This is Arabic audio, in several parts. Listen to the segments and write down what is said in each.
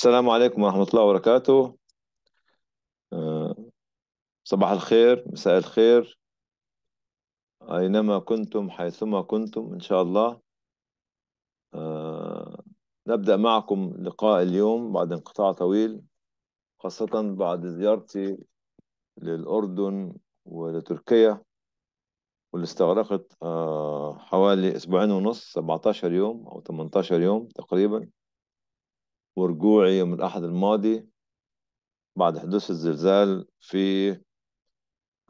السلام عليكم ورحمة الله وبركاته آه، صباح الخير مساء الخير أينما كنتم حيثما كنتم إن شاء الله آه، نبدأ معكم لقاء اليوم بعد انقطاع طويل خاصة بعد زيارتي للأردن ولتركيا واللي استغرقت آه، حوالي أسبوعين ونص 17 يوم أو 18 يوم تقريباً ورجوعي يوم الأحد الماضي بعد حدوث الزلزال في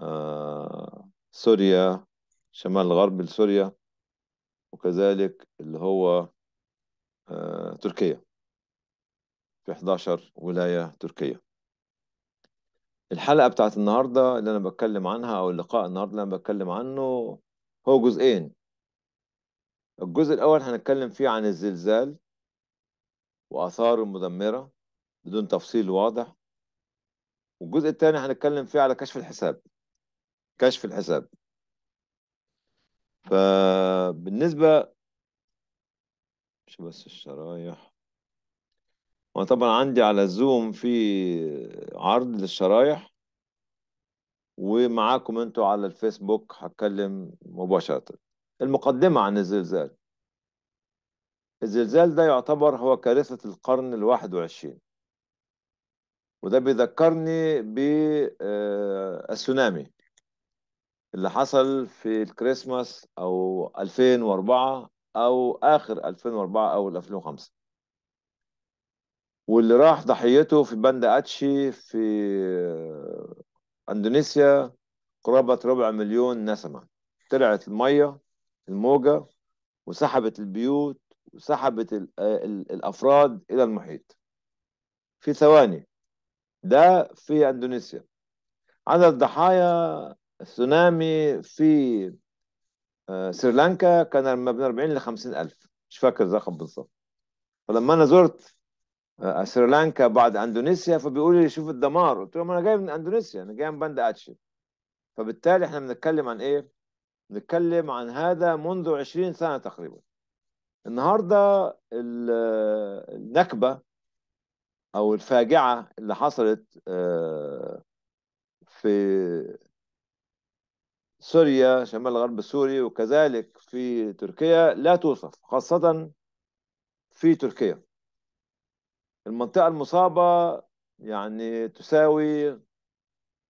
آه، سوريا شمال غرب سوريا وكذلك اللي هو آه، تركيا في 11 ولاية تركية الحلقة بتاعت النهاردة اللي أنا بتكلم عنها أو اللقاء النهاردة اللي أنا بتكلم عنه هو جزئين الجزء الأول هنتكلم فيه عن الزلزال وآثاره المدمرة بدون تفصيل واضح والجزء الثاني هنتكلم فيه على كشف الحساب كشف الحساب فبالنسبة مش بس الشرايح وانا طبعا عندي على زوم في عرض للشرايح ومعاكم انتوا على الفيسبوك هتكلم مباشرة المقدمة عن الزلزال الزلزال ده يعتبر هو كارثة القرن الواحد وعشرين وده بيذكرني بالسونامي آه، اللي حصل في الكريسماس أو 2004 أو آخر 2004 أو 2005 واللي راح ضحيته في بند أتشي في آه، أندونيسيا قرابة ربع مليون نسمة طلعت المية الموجة وسحبت البيوت سحبت آه، الافراد الى المحيط في ثواني ده في اندونيسيا عدد ضحايا السونامي في آه، سريلانكا كان ما بين 40 ل 50 الف مش فاكر الرقم بالظبط فلما انا زرت آه، سريلانكا بعد اندونيسيا فبيقول لي شوف الدمار قلت لهم انا جاي من اندونيسيا انا جاي من بند اتشي فبالتالي احنا بنتكلم عن ايه بنتكلم عن هذا منذ 20 سنه تقريبا النهارده النكبه او الفاجعه اللي حصلت آه، في سوريا شمال غرب سوريا وكذلك في تركيا لا توصف خاصه في تركيا المنطقه المصابه يعني تساوي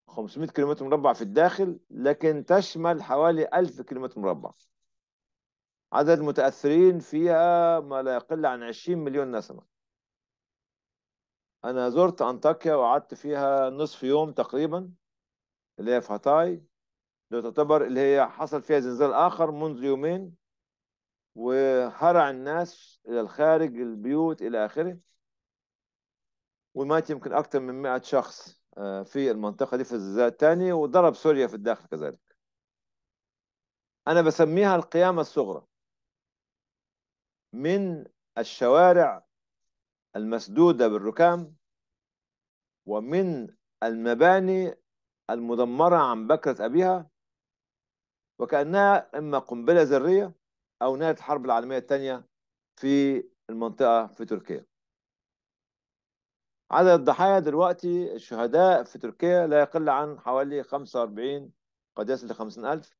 500 كيلومتر مربع في الداخل لكن تشمل حوالي 1000 كيلومتر مربع عدد المتأثرين فيها ما لا يقل عن 20 مليون نسمة أنا زرت أنطاكيا وقعدت فيها نصف يوم تقريبا اللي هي في هاتاي اللي تعتبر اللي هي حصل فيها زلزال آخر منذ يومين وهرع الناس إلى الخارج البيوت إلى آخره ومات يمكن أكثر من 100 شخص آه، في المنطقة دي في الزلزال الثاني وضرب سوريا في الداخل كذلك أنا بسميها القيامة الصغرى من الشوارع المسدودة بالركام ومن المباني المدمرة عن بكرة أبيها وكأنها إما قنبلة ذرية أو نهاية الحرب العالمية الثانية في المنطقة في تركيا عدد الضحايا دلوقتي الشهداء في تركيا لا يقل عن حوالي 45 قد يصل ل 50 ألف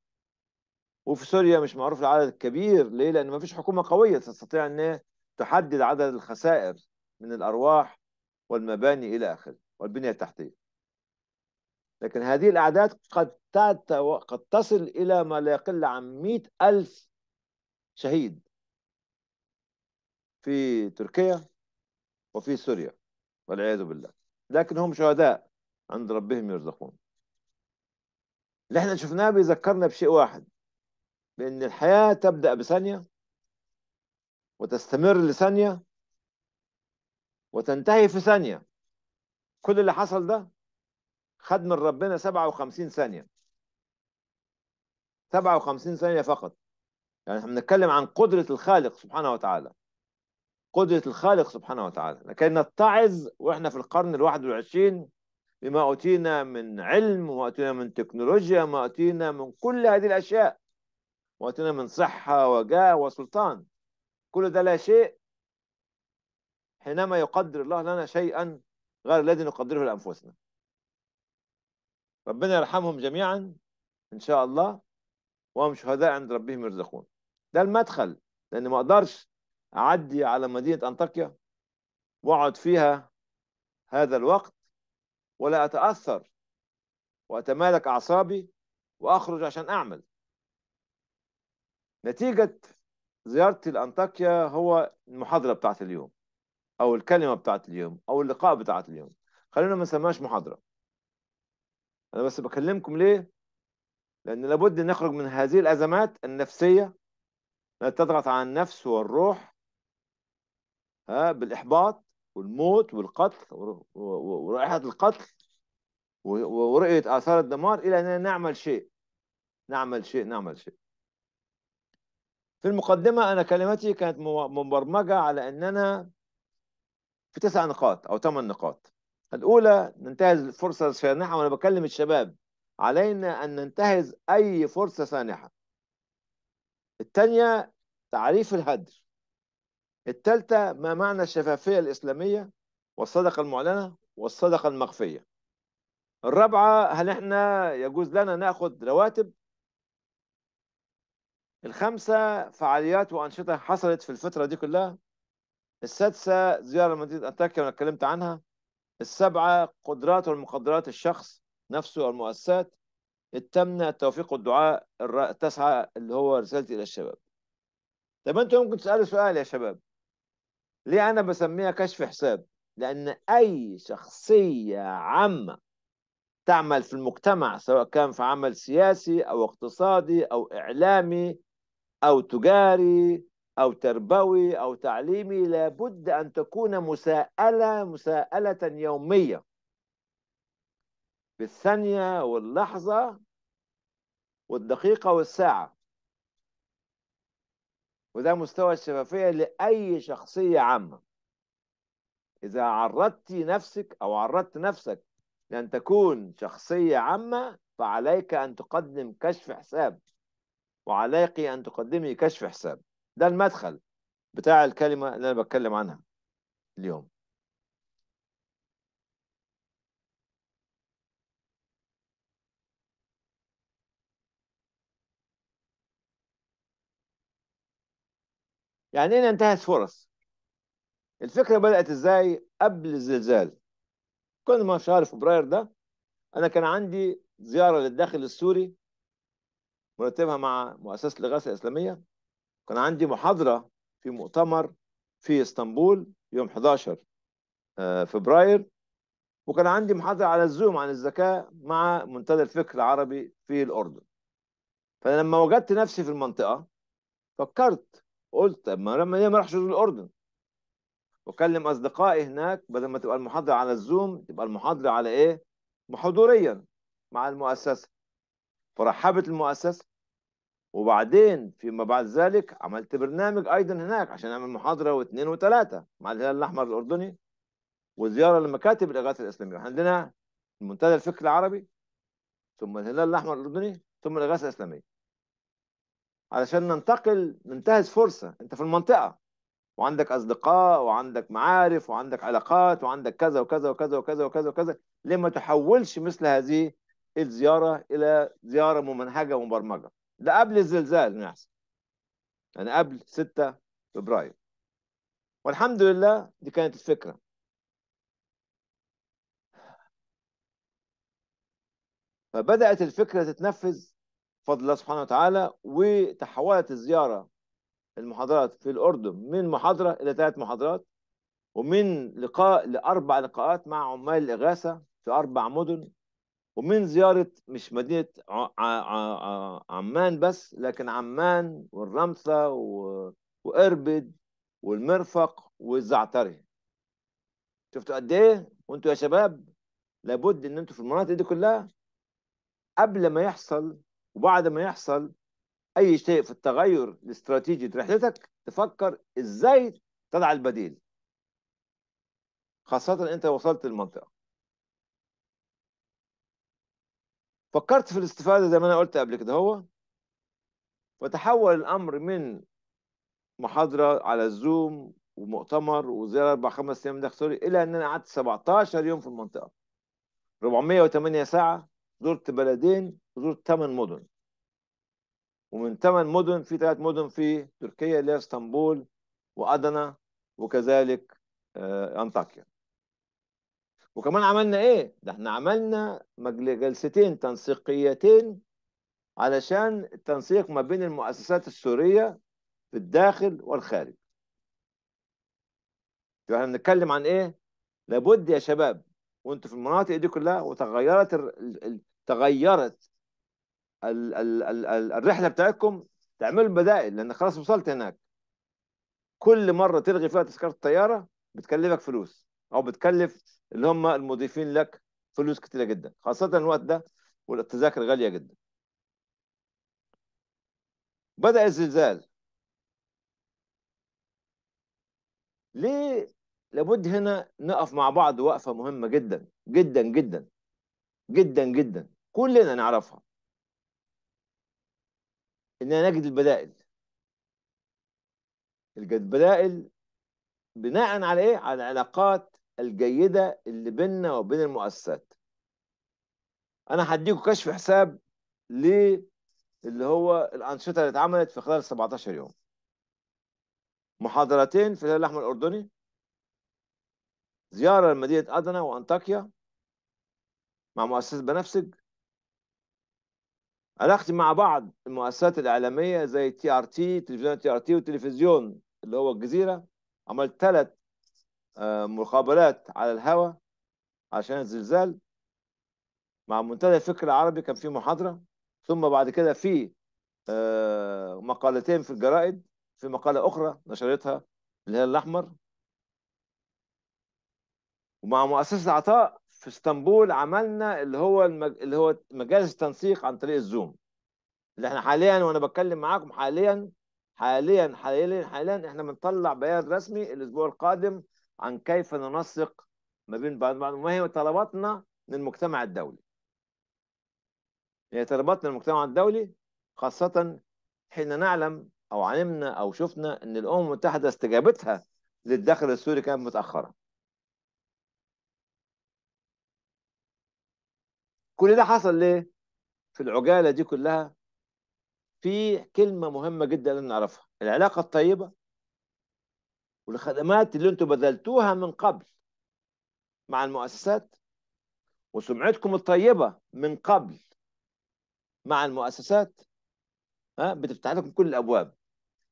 وفي سوريا مش معروف العدد الكبير ليه؟ لأن ما فيش حكومة قوية تستطيع أن تحدد عدد الخسائر من الأرواح والمباني إلى آخره والبنية التحتية لكن هذه الأعداد قد قد تصل إلى ما لا يقل عن مئة ألف شهيد في تركيا وفي سوريا والعياذ بالله لكن هم شهداء عند ربهم يرزقون اللي احنا شفناه بيذكرنا بشيء واحد بأن الحياة تبدأ بثانية وتستمر لثانية وتنتهي في ثانية كل اللي حصل ده خد من ربنا 57 ثانية 57 ثانية فقط يعني احنا بنتكلم عن قدرة الخالق سبحانه وتعالى قدرة الخالق سبحانه وتعالى لكي نتعظ واحنا في القرن الواحد والعشرين بما أوتينا من علم وما أتينا من تكنولوجيا ما أوتينا من كل هذه الأشياء وأتينا من صحة وجاه وسلطان كل ده لا شيء حينما يقدر الله لنا شيئا غير الذي نقدره لأنفسنا ربنا يرحمهم جميعا إن شاء الله وهم شهداء عند ربهم يرزقون ده المدخل لأن ما أقدرش أعدي على مدينة أنطاكيا وأقعد فيها هذا الوقت ولا أتأثر وأتمالك أعصابي وأخرج عشان أعمل نتيجة زيارتي لأنطاكيا هو المحاضرة بتاعت اليوم أو الكلمة بتاعت اليوم أو اللقاء بتاعت اليوم خلينا ما نسماش محاضرة أنا بس بكلمكم ليه لأن لابد نخرج من هذه الأزمات النفسية التي تضغط على النفس والروح ها بالإحباط والموت والقتل ورائحة القتل ورؤية آثار الدمار إلى أننا نعمل شيء نعمل شيء نعمل شيء في المقدمة أنا كلمتي كانت مبرمجة على أننا في تسع نقاط أو ثمان نقاط الأولى ننتهز الفرصة السانحة وأنا بكلم الشباب علينا أن ننتهز أي فرصة سانحة الثانية تعريف الهدر الثالثة ما معنى الشفافية الإسلامية والصدقة المعلنة والصدقة المخفية الرابعة هل احنا يجوز لنا ناخد رواتب الخمسة فعاليات وأنشطة حصلت في الفترة دي كلها السادسة زيارة مدينة أتاكا أنا اتكلمت عنها السبعة قدرات والمقدرات الشخص نفسه أو المؤسسات التامنة التوفيق والدعاء التاسعة اللي هو رسالتي إلى الشباب طب أنتم ممكن تسألوا سؤال يا شباب ليه أنا بسميها كشف حساب لأن أي شخصية عامة تعمل في المجتمع سواء كان في عمل سياسي او اقتصادي او اعلامي أو تجاري أو تربوي أو تعليمي لابد أن تكون مساءلة مساءلة يومية بالثانية واللحظة والدقيقة والساعة وده مستوى الشفافية لأي شخصية عامة إذا عرضت نفسك أو عرضت نفسك لأن تكون شخصية عامة فعليك أن تقدم كشف حساب وعليك أن تقدمي كشف حساب ده المدخل بتاع الكلمة اللي أنا بتكلم عنها اليوم يعني إيه انتهت فرص الفكرة بدأت ازاي قبل الزلزال كل ما شهر فبراير ده انا كان عندي زيارة للداخل السوري مرتبها مع مؤسسه الاغاثه الاسلاميه كان عندي محاضره في مؤتمر في اسطنبول يوم 11 آه، فبراير وكان عندي محاضره على الزوم عن الزكاه مع منتدى الفكر العربي في الاردن فلما وجدت نفسي في المنطقه فكرت قلت طب ما لما ليه ما اروحش الاردن واكلم اصدقائي هناك بدل ما تبقى المحاضره على الزوم تبقى المحاضره على ايه؟ حضوريا مع المؤسسه فرحبت المؤسسه وبعدين فيما بعد ذلك عملت برنامج ايضا هناك عشان اعمل محاضره واثنين وثلاثه مع الهلال الاحمر الاردني وزياره لمكاتب الاغاثه الاسلاميه عندنا منتدى الفكر العربي ثم الهلال الاحمر الاردني ثم الاغاثه الاسلاميه علشان ننتقل ننتهز فرصه انت في المنطقه وعندك اصدقاء وعندك معارف وعندك علاقات وعندك كذا وكذا وكذا وكذا وكذا وكذا ليه ما تحولش مثل هذه الزياره الى زياره ممنهجه ومبرمجه ده قبل الزلزال ما يعني قبل 6 فبراير والحمد لله دي كانت الفكرة فبدأت الفكرة تتنفذ بفضل الله سبحانه وتعالى وتحولت الزيارة المحاضرات في الأردن من محاضرة إلى ثلاث محاضرات ومن لقاء لأربع لقاءات مع عمال الإغاثة في أربع مدن ومن زيارة مش مدينة عمان بس لكن عمان والرمثة وإربد والمرفق والزعتري شفتوا قد إيه وأنتوا يا شباب لابد إن أنتوا في المناطق دي كلها قبل ما يحصل وبعد ما يحصل أي شيء في التغير الاستراتيجي رحلتك تفكر إزاي تضع البديل خاصة أنت وصلت للمنطقة فكرت في الاستفادة زي ما أنا قلت قبل كده هو وتحول الأمر من محاضرة على الزوم ومؤتمر وزيارة أربع خمس أيام داخل سوريا إلى أن أنا قعدت 17 يوم في المنطقة 408 ساعة زرت بلدين وزرت 8 مدن ومن 8 مدن في ثلاث مدن في تركيا اللي هي اسطنبول وأدنا وكذلك آه، أنطاكيا وكمان عملنا ايه ده احنا عملنا جلستين تنسيقيتين علشان التنسيق ما بين المؤسسات السورية في الداخل والخارج احنا بنتكلم عن ايه لابد يا شباب وانتوا في المناطق دي كلها وتغيرت ال... تغيرت ال... ال... الرحله بتاعتكم تعملوا بدائل لان خلاص وصلت هناك كل مره تلغي فيها تذكره الطياره بتكلفك فلوس او بتكلف اللي هم المضيفين لك فلوس كتيره جدا خاصه الوقت ده والتذاكر غاليه جدا بدا الزلزال ليه لابد هنا نقف مع بعض وقفه مهمه جدا جدا جدا جدا جدا كلنا نعرفها اننا نجد البدائل البدائل بناء على ايه على علاقات الجيدة اللي بيننا وبين المؤسسات أنا هديكم كشف حساب ليه اللي هو الأنشطة اللي اتعملت في خلال 17 يوم محاضرتين في الهلال الأحمر الأردني زيارة لمدينة أدنى وأنطاكيا مع مؤسسة بنفسج علاقتي مع بعض المؤسسات الإعلامية زي تي آر تي تلفزيون تي آر تي والتلفزيون اللي هو الجزيرة عملت ثلاث آه، مقابلات على الهواء عشان الزلزال مع منتدى الفكر العربي كان في محاضرة ثم بعد كده في آه، مقالتين في الجرائد في مقالة أخرى نشرتها الهلال الأحمر ومع مؤسسة عطاء في اسطنبول عملنا اللي هو المج... اللي هو مجالس التنسيق عن طريق الزوم اللي احنا حاليا وانا بتكلم معاكم حاليا حاليا حاليا حاليا احنا بنطلع بيان رسمي الاسبوع القادم عن كيف ننسق ما بين بعض بعض وما هي طلباتنا للمجتمع الدولي هي طلباتنا للمجتمع الدولي خاصة حين نعلم أو علمنا أو شفنا أن الأمم المتحدة استجابتها للدخل السوري كانت متأخرة كل ده حصل ليه؟ في العجالة دي كلها في كلمة مهمة جدا لازم نعرفها العلاقة الطيبة والخدمات اللي انتم بذلتوها من قبل مع المؤسسات وسمعتكم الطيبه من قبل مع المؤسسات ها بتفتح لكم كل الابواب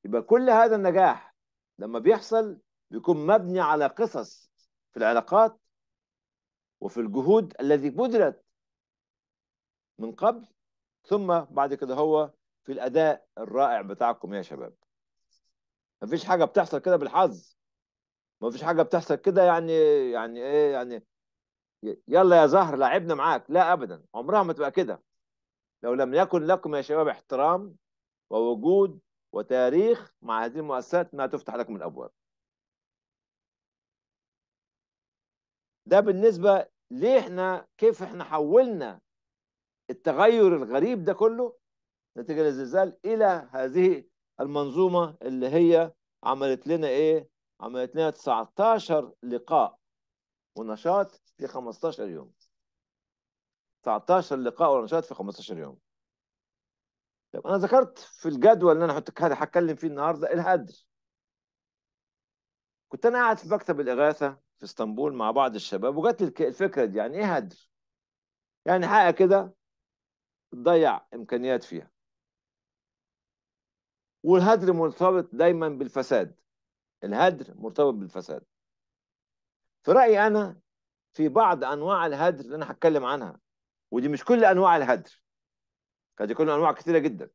يبقى كل هذا النجاح لما بيحصل بيكون مبني على قصص في العلاقات وفي الجهود الذي بذلت من قبل ثم بعد كده هو في الاداء الرائع بتاعكم يا شباب مفيش حاجه بتحصل كده بالحظ مفيش حاجه بتحصل كده يعني يعني ايه يعني يلا يا زهر لعبنا معاك لا ابدا عمرها ما تبقى كده لو لم يكن لكم يا شباب احترام ووجود وتاريخ مع هذه المؤسسات ما تفتح لكم الابواب ده بالنسبه ليه احنا كيف احنا حولنا التغير الغريب ده كله نتيجه للزلزال الى هذه المنظومه اللي هي عملت لنا ايه؟ عملت لنا 19 لقاء ونشاط في 15 يوم 19 لقاء ونشاط في 15 يوم طب انا ذكرت في الجدول اللي انا هتكلم فيه النهارده الهدر كنت انا قاعد في مكتب الاغاثه في اسطنبول مع بعض الشباب وجات لي الفكره دي يعني ايه هدر يعني حاجه كده تضيع امكانيات فيها والهدر مرتبط دايما بالفساد الهدر مرتبط بالفساد في رأيي أنا في بعض أنواع الهدر اللي أنا هتكلم عنها ودي مش كل أنواع الهدر قد يكون أنواع كثيرة جدا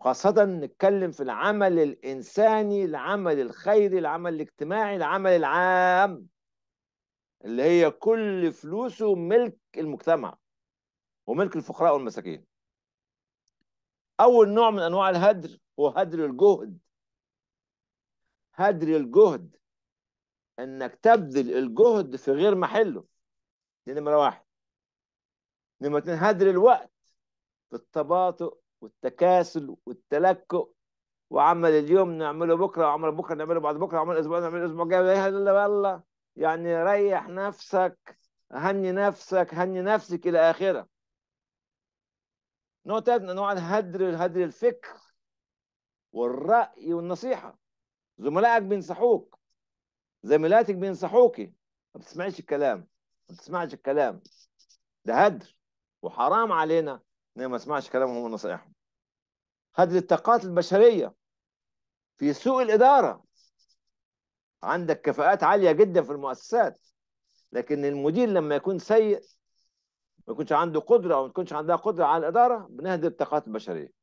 خاصة نتكلم في العمل الإنساني العمل الخيري العمل الاجتماعي العمل العام اللي هي كل فلوسه ملك المجتمع وملك الفقراء والمساكين أول نوع من أنواع الهدر وهدر الجهد هدر الجهد انك تبذل الجهد في غير محله دي نمرة واحد نمرة اتنين هدر الوقت في التباطؤ والتكاسل والتلكؤ وعمل اليوم نعمله بكرة وعمل بكرة نعمله بعد بكرة وعمل الأسبوع نعمله الأسبوع الجاي يلا يعني ريح نفسك هني نفسك هني نفسك إلى آخره نوع تالت من أنواع الهدر هدر الفكر والرأي والنصيحة زملائك بينصحوك زميلاتك بينصحوكي ما بتسمعيش الكلام ما بتسمعش الكلام ده هدر وحرام علينا ان ما نسمعش كلامهم ونصائحهم هدر الطاقات البشريه في سوء الاداره عندك كفاءات عاليه جدا في المؤسسات لكن المدير لما يكون سيء ما يكونش عنده قدره او ما يكونش عندها قدره على الاداره بنهدر الطاقات البشريه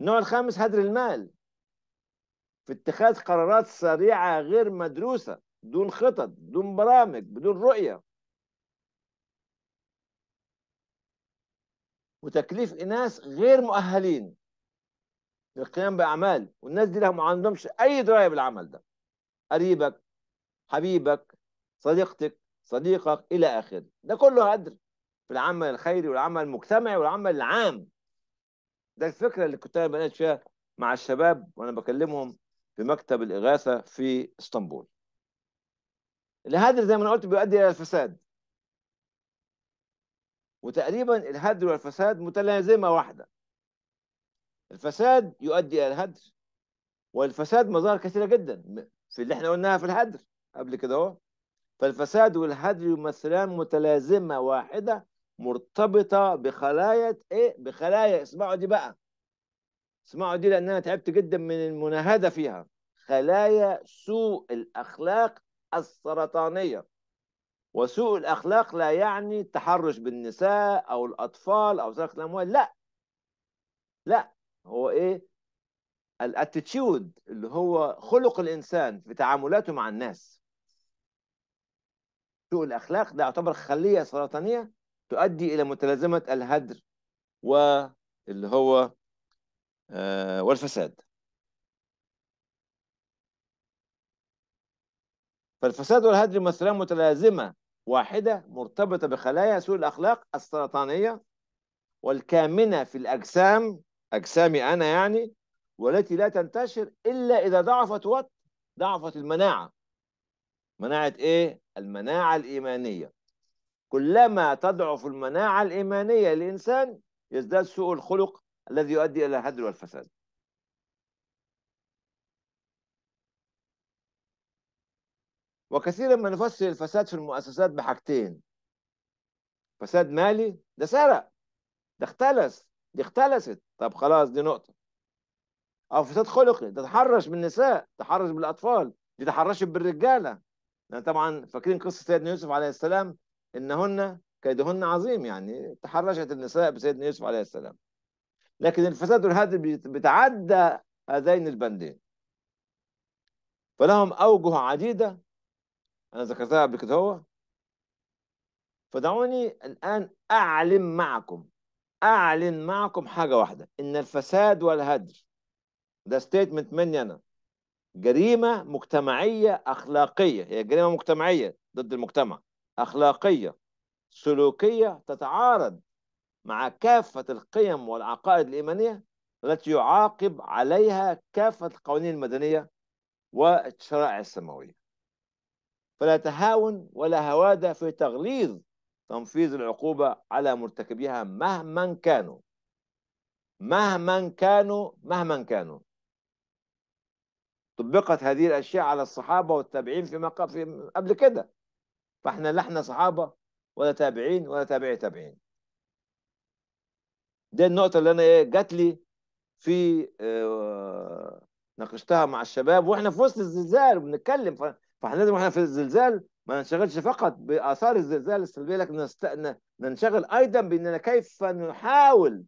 النوع الخامس هدر المال في اتخاذ قرارات سريعة غير مدروسة دون خطط دون برامج بدون رؤية وتكليف إناس غير مؤهلين للقيام بأعمال والناس دي لهم ما عندهمش أي دراية بالعمل ده قريبك حبيبك صديقتك صديقك إلى آخره ده كله هدر في العمل الخيري والعمل المجتمعي والعمل العام ده الفكره اللي كنت انا بناقش فيها مع الشباب وانا بكلمهم في مكتب الاغاثه في اسطنبول. الهدر زي ما انا قلت بيؤدي الى الفساد. وتقريبا الهدر والفساد متلازمه واحده. الفساد يؤدي الى الهدر والفساد مظاهر كثيره جدا في اللي احنا قلناها في الهدر قبل كده اهو. فالفساد والهدر يمثلان متلازمه واحده مرتبطه بخلايا ايه بخلايا اسمعوا دي بقى اسمعوا دي لان انا تعبت جدا من المناهده فيها خلايا سوء الاخلاق السرطانيه وسوء الاخلاق لا يعني التحرش بالنساء او الاطفال او سرقه الاموال لا لا هو ايه الاتيتيود اللي هو خلق الانسان في تعاملاته مع الناس سوء الاخلاق ده يعتبر خليه سرطانيه تؤدي الى متلازمه الهدر واللي هو آه، والفساد فالفساد والهدر يمثلان متلازمه واحده مرتبطه بخلايا سوء الاخلاق السرطانيه والكامنه في الاجسام اجسامي انا يعني والتي لا تنتشر الا اذا ضعفت وضعفت ضعفت المناعه مناعه ايه المناعه الايمانيه كلما تضعف المناعة الإيمانية للإنسان يزداد سوء الخلق الذي يؤدي إلى الهدر والفساد وكثيرا ما نفسر الفساد في المؤسسات بحاجتين فساد مالي ده سرق ده اختلس دي اختلست طب خلاص دي نقطة أو فساد خلقي ده تحرش بالنساء تحرش بالأطفال دي تحرشت بالرجالة يعني طبعا فاكرين قصة سيدنا يوسف عليه السلام إنهن كيدهن عظيم يعني تحرشت النساء بسيدنا يوسف عليه السلام لكن الفساد والهدم بتعدى هذين البندين فلهم أوجه عديدة أنا ذكرتها قبل كده هو فدعوني الآن أعلم معكم أعلن معكم حاجة واحدة إن الفساد والهدر ده ستيتمنت مني أنا جريمة مجتمعية أخلاقية هي جريمة مجتمعية ضد المجتمع أخلاقية سلوكية تتعارض مع كافة القيم والعقائد الإيمانية التي يعاقب عليها كافة القوانين المدنية والشرائع السماوية فلا تهاون ولا هوادة في تغليظ تنفيذ العقوبة على مرتكبيها مهما كانوا مهما كانوا مهما كانوا طبقت هذه الأشياء على الصحابة والتابعين فيما قبل كده فاحنا لا احنا صحابه ولا تابعين ولا تابعي تابعين دي النقطه اللي انا ايه جات لي في آه ناقشتها مع الشباب واحنا في وسط الزلزال وبنتكلم فاحنا لازم واحنا في الزلزال ما ننشغلش فقط باثار الزلزال السلبيه لكن ننشغل ايضا باننا كيف نحاول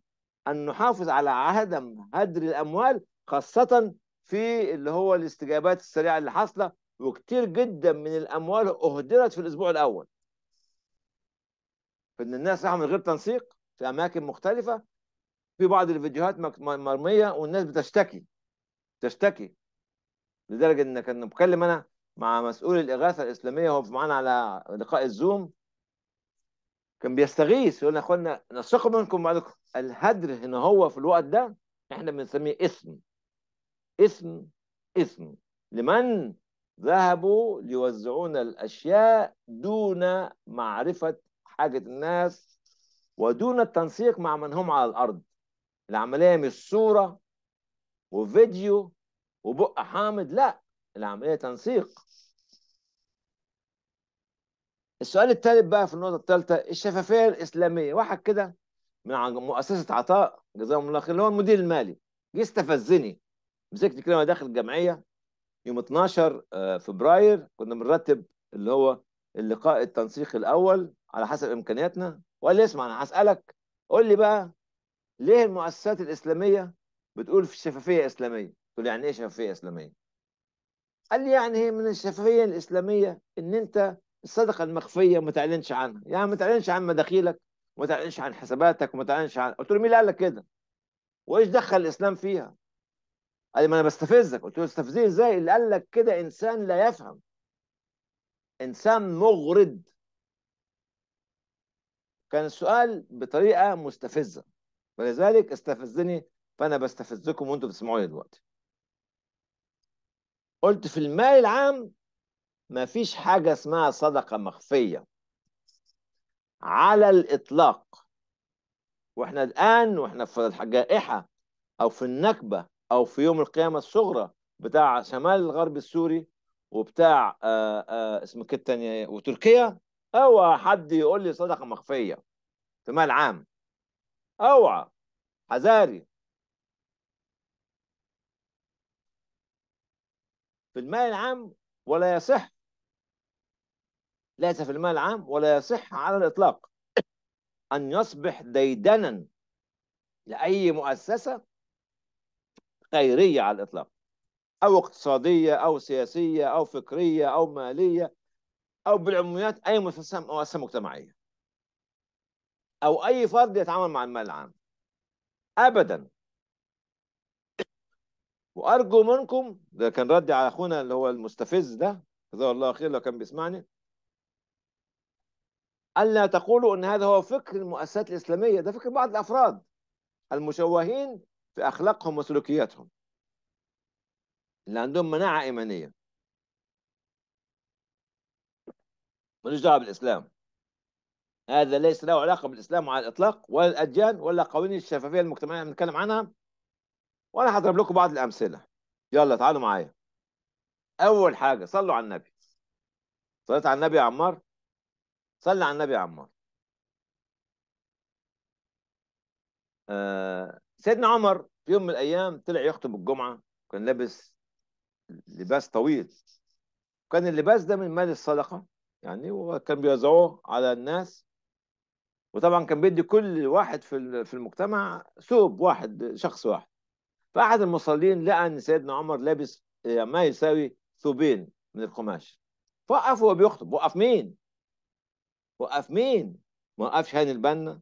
ان نحافظ على عدم هدر الاموال خاصه في اللي هو الاستجابات السريعه اللي حاصله وكتير جدا من الاموال اهدرت في الاسبوع الاول فان الناس راحوا من غير تنسيق في اماكن مختلفه في بعض الفيديوهات مرميه والناس بتشتكي تشتكي لدرجه ان كان بكلم انا مع مسؤول الاغاثه الاسلاميه هو معانا على لقاء الزوم كان بيستغيث يقول يا اخوانا نثق منكم وعليكم الهدر هنا هو في الوقت ده احنا بنسميه اسم اسم اسم لمن ذهبوا ليوزعون الأشياء دون معرفة حاجة الناس ودون التنسيق مع من هم على الأرض العملية مش صورة وفيديو وبق حامد لا العملية تنسيق السؤال الثالث بقى في النقطة الثالثة الشفافية الإسلامية واحد كده من مؤسسة عطاء جزاهم الله خير اللي هو المدير المالي جه استفزني مسكت كده وانا داخل الجمعية يوم 12 آه، فبراير كنا بنرتب اللي هو اللقاء التنسيق الاول على حسب امكانياتنا وقال لي اسمع انا هسالك قول لي بقى ليه المؤسسات الاسلاميه بتقول في الشفافيه اسلاميه قلت له يعني ايه شفافيه اسلاميه قال لي يعني من الشفافيه الاسلاميه ان انت الصدقه المخفيه ما تعلنش عنها يعني ما تعلنش عن مداخيلك وما تعلنش عن حساباتك وما تعلنش عن قلت له مين اللي قال لك كده وايش دخل الاسلام فيها قال لي ما انا بستفزك قلت له استفزيه ازاي اللي قال لك كده انسان لا يفهم انسان مغرض كان السؤال بطريقه مستفزه ولذلك استفزني فانا بستفزكم وانتم بتسمعوني دلوقتي قلت في المال العام ما فيش حاجه اسمها صدقه مخفيه على الاطلاق واحنا الان واحنا في الجائحه او في النكبه او في يوم القيامه الصغرى بتاع شمال الغرب السوري وبتاع آآ آه، آآ آه، اسمك الثانيه وتركيا اوعى حد يقول لي صدقه مخفيه في مال عام اوعى حذاري في المال العام ولا يصح ليس في المال العام ولا يصح على الإطلاق أن يصبح ديدنا لأي مؤسسة خيريه على الاطلاق او اقتصاديه او سياسيه او فكريه او ماليه او بالعموميات اي مؤسسه مجتمعيه او اي فرد يتعامل مع المال العام ابدا وارجو منكم ده كان ردي على اخونا اللي هو المستفز ده جزاه الله خير لو كان بيسمعني الا تقولوا ان هذا هو فكر المؤسسات الاسلاميه ده فكر بعض الافراد المشوهين في أخلاقهم وسلوكياتهم اللي عندهم مناعة إيمانية ملوش دعوة بالإسلام هذا ليس له علاقة بالإسلام على الإطلاق ولا الأديان ولا قوانين الشفافية المجتمعية اللي بنتكلم عنها وأنا هضرب لكم بعض الأمثلة يلا تعالوا معايا أول حاجة صلوا على النبي صليت على النبي يا عمار صلي على النبي يا عمار آه، سيدنا عمر في يوم من الايام طلع يخطب الجمعه كان لابس لباس طويل كان اللباس ده من مال الصدقه يعني وكان بيوزعوه على الناس وطبعا كان بيدي كل واحد في في المجتمع ثوب واحد شخص واحد فاحد المصلين لقى ان سيدنا عمر لابس آه، ما يساوي ثوبين من القماش فوقف وهو بيخطب وقف مين وقف مين ما وقفش هاني البنا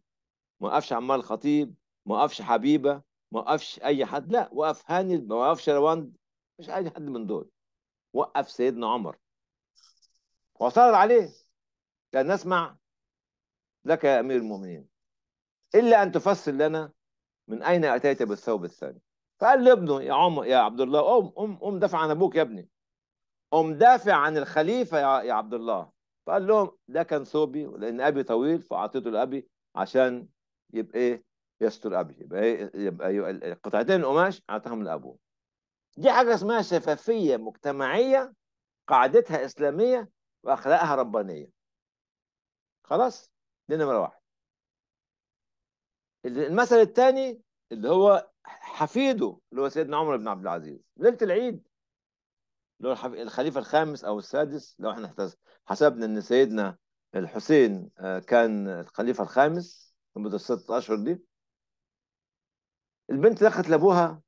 ما وقفش عمال الخطيب ما وقفش حبيبه ما وقفش اي حد لا وقف هاني ما وقفش رواند مش اي حد من دول وقف سيدنا عمر وصار عليه كان نسمع لك يا امير المؤمنين الا ان تفسر لنا من اين اتيت بالثوب الثاني فقال لابنه يا عمر يا عبد الله قوم قوم قوم دافع عن ابوك يا ابني قوم دافع عن الخليفه يا, يا عبد الله فقال لهم ده كان ثوبي لان ابي طويل فاعطيته لابي عشان يبقى ايه يستر أبيه يبقى, إيه، القطعتين القماش أعطاهم لأبوه دي حاجة اسمها شفافية مجتمعية قاعدتها إسلامية وأخلاقها ربانية خلاص دي نمرة واحد المثل الثاني اللي هو حفيده اللي هو سيدنا عمر بن عبد العزيز ليلة العيد اللي هو الخليفة الخامس أو السادس لو احنا حسبنا إن سيدنا الحسين آه، كان الخليفة الخامس لمدة الست أشهر دي البنت دخلت لابوها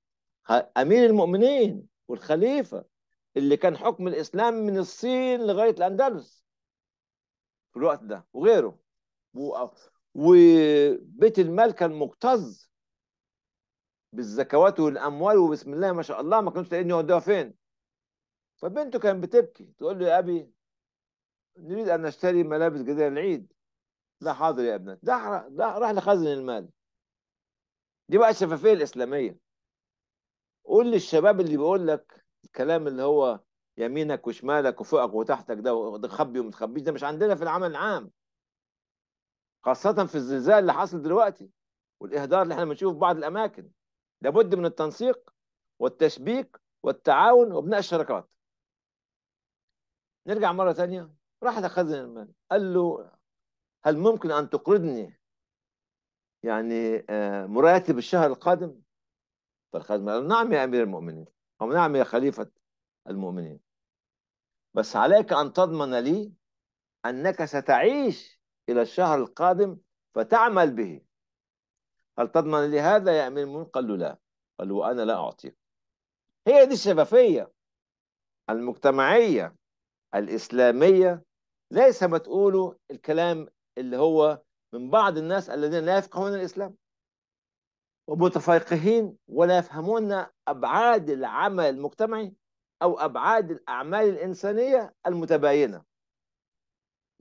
امير المؤمنين والخليفه اللي كان حكم الاسلام من الصين لغايه الاندلس في الوقت ده وغيره وبيت المال كان مكتظ بالزكوات والاموال وبسم الله ما شاء الله ما كانوش لاقيين يودوها فين فبنته كانت بتبكي تقول له يا ابي نريد ان نشتري ملابس جديده للعيد لا حاضر يا ابنك ده راح لخزن المال دي بقى الشفافيه الاسلاميه قول للشباب اللي بيقول لك الكلام اللي هو يمينك وشمالك وفوقك وتحتك ده وخبي ومتخبيش ده مش عندنا في العمل العام خاصة في الزلزال اللي حاصل دلوقتي والإهدار اللي احنا بنشوفه في بعض الأماكن لابد من التنسيق والتشبيك والتعاون وبناء الشراكات نرجع مرة ثانية راح لخزن المال قال له هل ممكن أن تقرضني يعني آه، مراتب الشهر القادم فالخادم قال نعم يا أمير المؤمنين أو نعم يا خليفة المؤمنين بس عليك أن تضمن لي أنك ستعيش إلى الشهر القادم فتعمل به هل تضمن لي هذا يا أمير المؤمنين قال له لا قال له أنا لا أعطيك هي دي الشفافية المجتمعية الإسلامية ليس ما تقوله الكلام اللي هو من بعض الناس الذين لا يفقهون الإسلام ومتفقهين ولا يفهمون أبعاد العمل المجتمعي أو أبعاد الأعمال الإنسانية المتباينة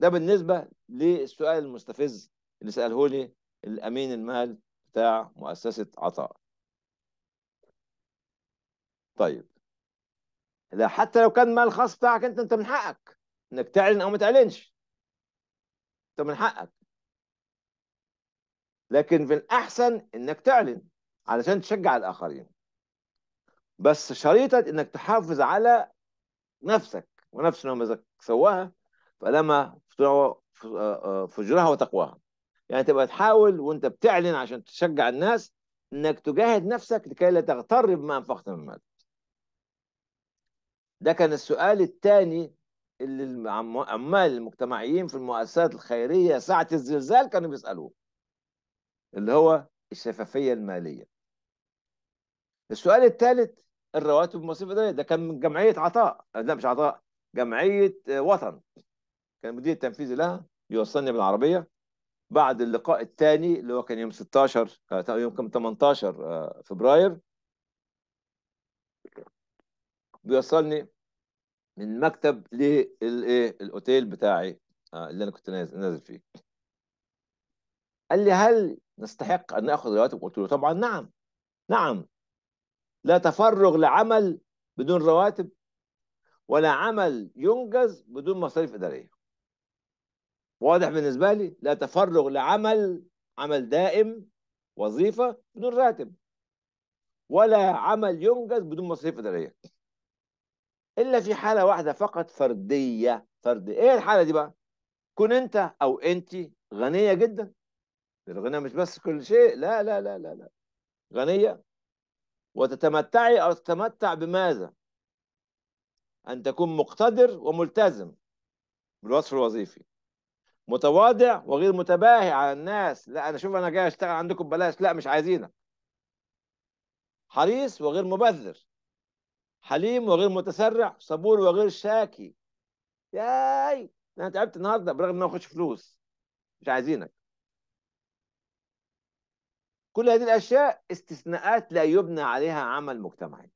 ده بالنسبة للسؤال المستفز اللي سأله لي الأمين المال بتاع مؤسسة عطاء طيب لا حتى لو كان مال خاص بتاعك انت انت من حقك انك تعلن او ما تعلنش انت من حقك لكن في الأحسن إنك تعلن علشان تشجع الآخرين بس شريطة إنك تحافظ على نفسك ونفس ما سواها فلما آه، آه، فجرها وتقواها يعني تبقى تحاول وانت بتعلن عشان تشجع الناس انك تجاهد نفسك لكي لا تغتر بما انفقت من مال ده كان السؤال الثاني اللي العمال المجتمعيين في المؤسسات الخيريه ساعه الزلزال كانوا بيسالوه اللي هو الشفافية المالية السؤال الثالث الرواتب المصرفة الإدارية ده كان من جمعية عطاء لا مش عطاء جمعية آه، وطن كان المدير التنفيذي لها يوصلني بالعربية بعد اللقاء الثاني اللي هو كان يوم 16 آه، يوم كان 18 آه، فبراير بيوصلني من مكتب للايه الاوتيل بتاعي اللي انا كنت نازل فيه قال لي هل نستحق أن نأخذ رواتب قلت له طبعا نعم نعم لا تفرغ لعمل بدون رواتب ولا عمل ينجز بدون مصاريف إدارية واضح بالنسبة لي لا تفرغ لعمل عمل دائم وظيفة بدون راتب ولا عمل ينجز بدون مصاريف إدارية إلا في حالة واحدة فقط فردية فردية إيه الحالة دي بقى؟ كن أنت أو أنت غنية جدا الغنى مش بس كل شيء لا لا لا لا لا غنية وتتمتعي أو تتمتع بماذا أن تكون مقتدر وملتزم بالوصف الوظيفي متواضع وغير متباهي على الناس لا أنا شوف أنا جاي أشتغل عندكم ببلاش لا مش عايزينك حريص وغير مبذر حليم وغير متسرع صبور وغير شاكي ياي انا تعبت النهارده برغم ان ما اخش فلوس مش عايزينك كل هذه الأشياء استثناءات لا يبنى عليها عمل مجتمعي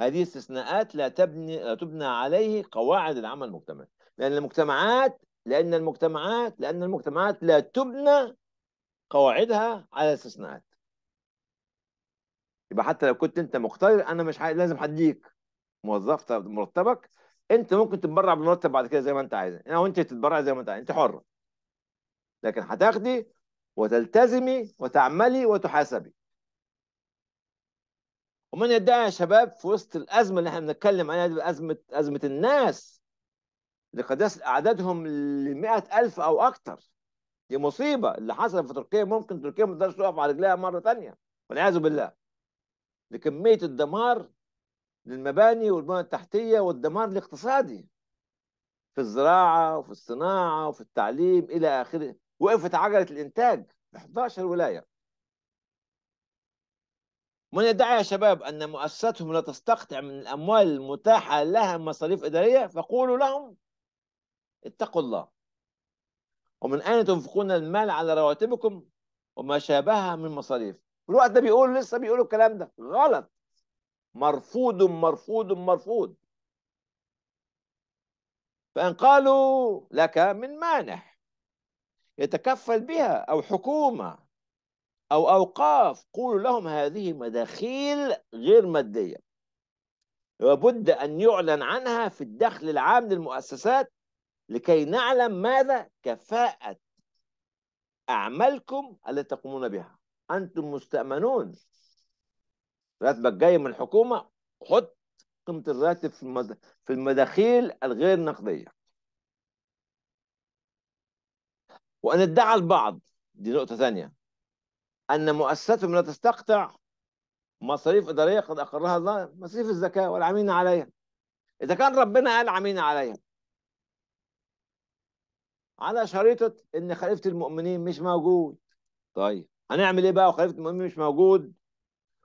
هذه استثناءات لا تبني لا تبنى عليه قواعد العمل المجتمعي لأن المجتمعات لأن المجتمعات لأن المجتمعات لا تبنى قواعدها على استثناءات يبقى حتى لو كنت انت مقتدر انا مش حاجة لازم حديك موظف مرتبك انت ممكن تتبرع بالمرتب بعد كده زي ما انت عايز او انت تتبرع زي ما انت عايز انت حر لكن هتاخدي وتلتزمي وتعملي وتحاسبي ومن يدعي يا شباب في وسط الازمه اللي احنا بنتكلم عليها دي ازمه ازمه الناس لقداس اعدادهم ل ألف او اكثر دي مصيبه اللي حصل في تركيا ممكن تركيا ما تقدرش تقف على رجليها مره ثانيه والعياذ بالله لكميه الدمار للمباني والبنى التحتيه والدمار الاقتصادي في الزراعه وفي الصناعه وفي التعليم الى اخره وقفت عجله الانتاج في 11 ولايه من يدعي يا شباب أن مؤسستهم لا تستقطع من الأموال المتاحة لها مصاريف إدارية فقولوا لهم اتقوا الله ومن أين تنفقون المال على رواتبكم وما شابهها من مصاريف في الوقت ده بيقول لسه بيقولوا الكلام ده غلط مرفوض مرفوض مرفوض فإن قالوا لك من مانح يتكفل بها أو حكومة أو أوقاف قولوا لهم هذه مداخيل غير مادية لابد أن يعلن عنها في الدخل العام للمؤسسات لكي نعلم ماذا كفاءة أعمالكم التي تقومون بها أنتم مستأمنون راتبك جاي من الحكومة حط قيمة الراتب في المداخيل الغير نقدية وان ادعى البعض دي نقطه ثانيه ان مؤسستهم لا تستقطع مصاريف اداريه قد اقرها الله مصاريف الزكاه والعمين عليها اذا كان ربنا قال عمين عليها على شريطه ان خليفه المؤمنين مش موجود طيب هنعمل ايه بقى وخليفه المؤمنين مش موجود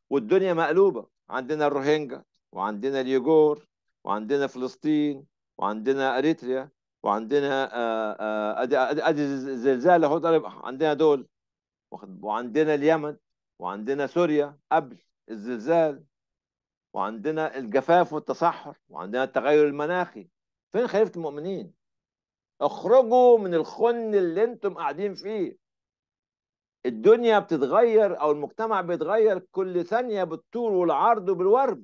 والدنيا مقلوبه عندنا الروهينجا وعندنا اليوغور وعندنا فلسطين وعندنا اريتريا وعندنا آه، آه، ادي ادي زلزال اهو طيب، عندنا دول وعندنا اليمن وعندنا سوريا قبل الزلزال وعندنا الجفاف والتصحر وعندنا التغير المناخي فين خليفه المؤمنين اخرجوا من الخن اللي انتم قاعدين فيه الدنيا بتتغير او المجتمع بيتغير كل ثانيه بالطول والعرض وبالورب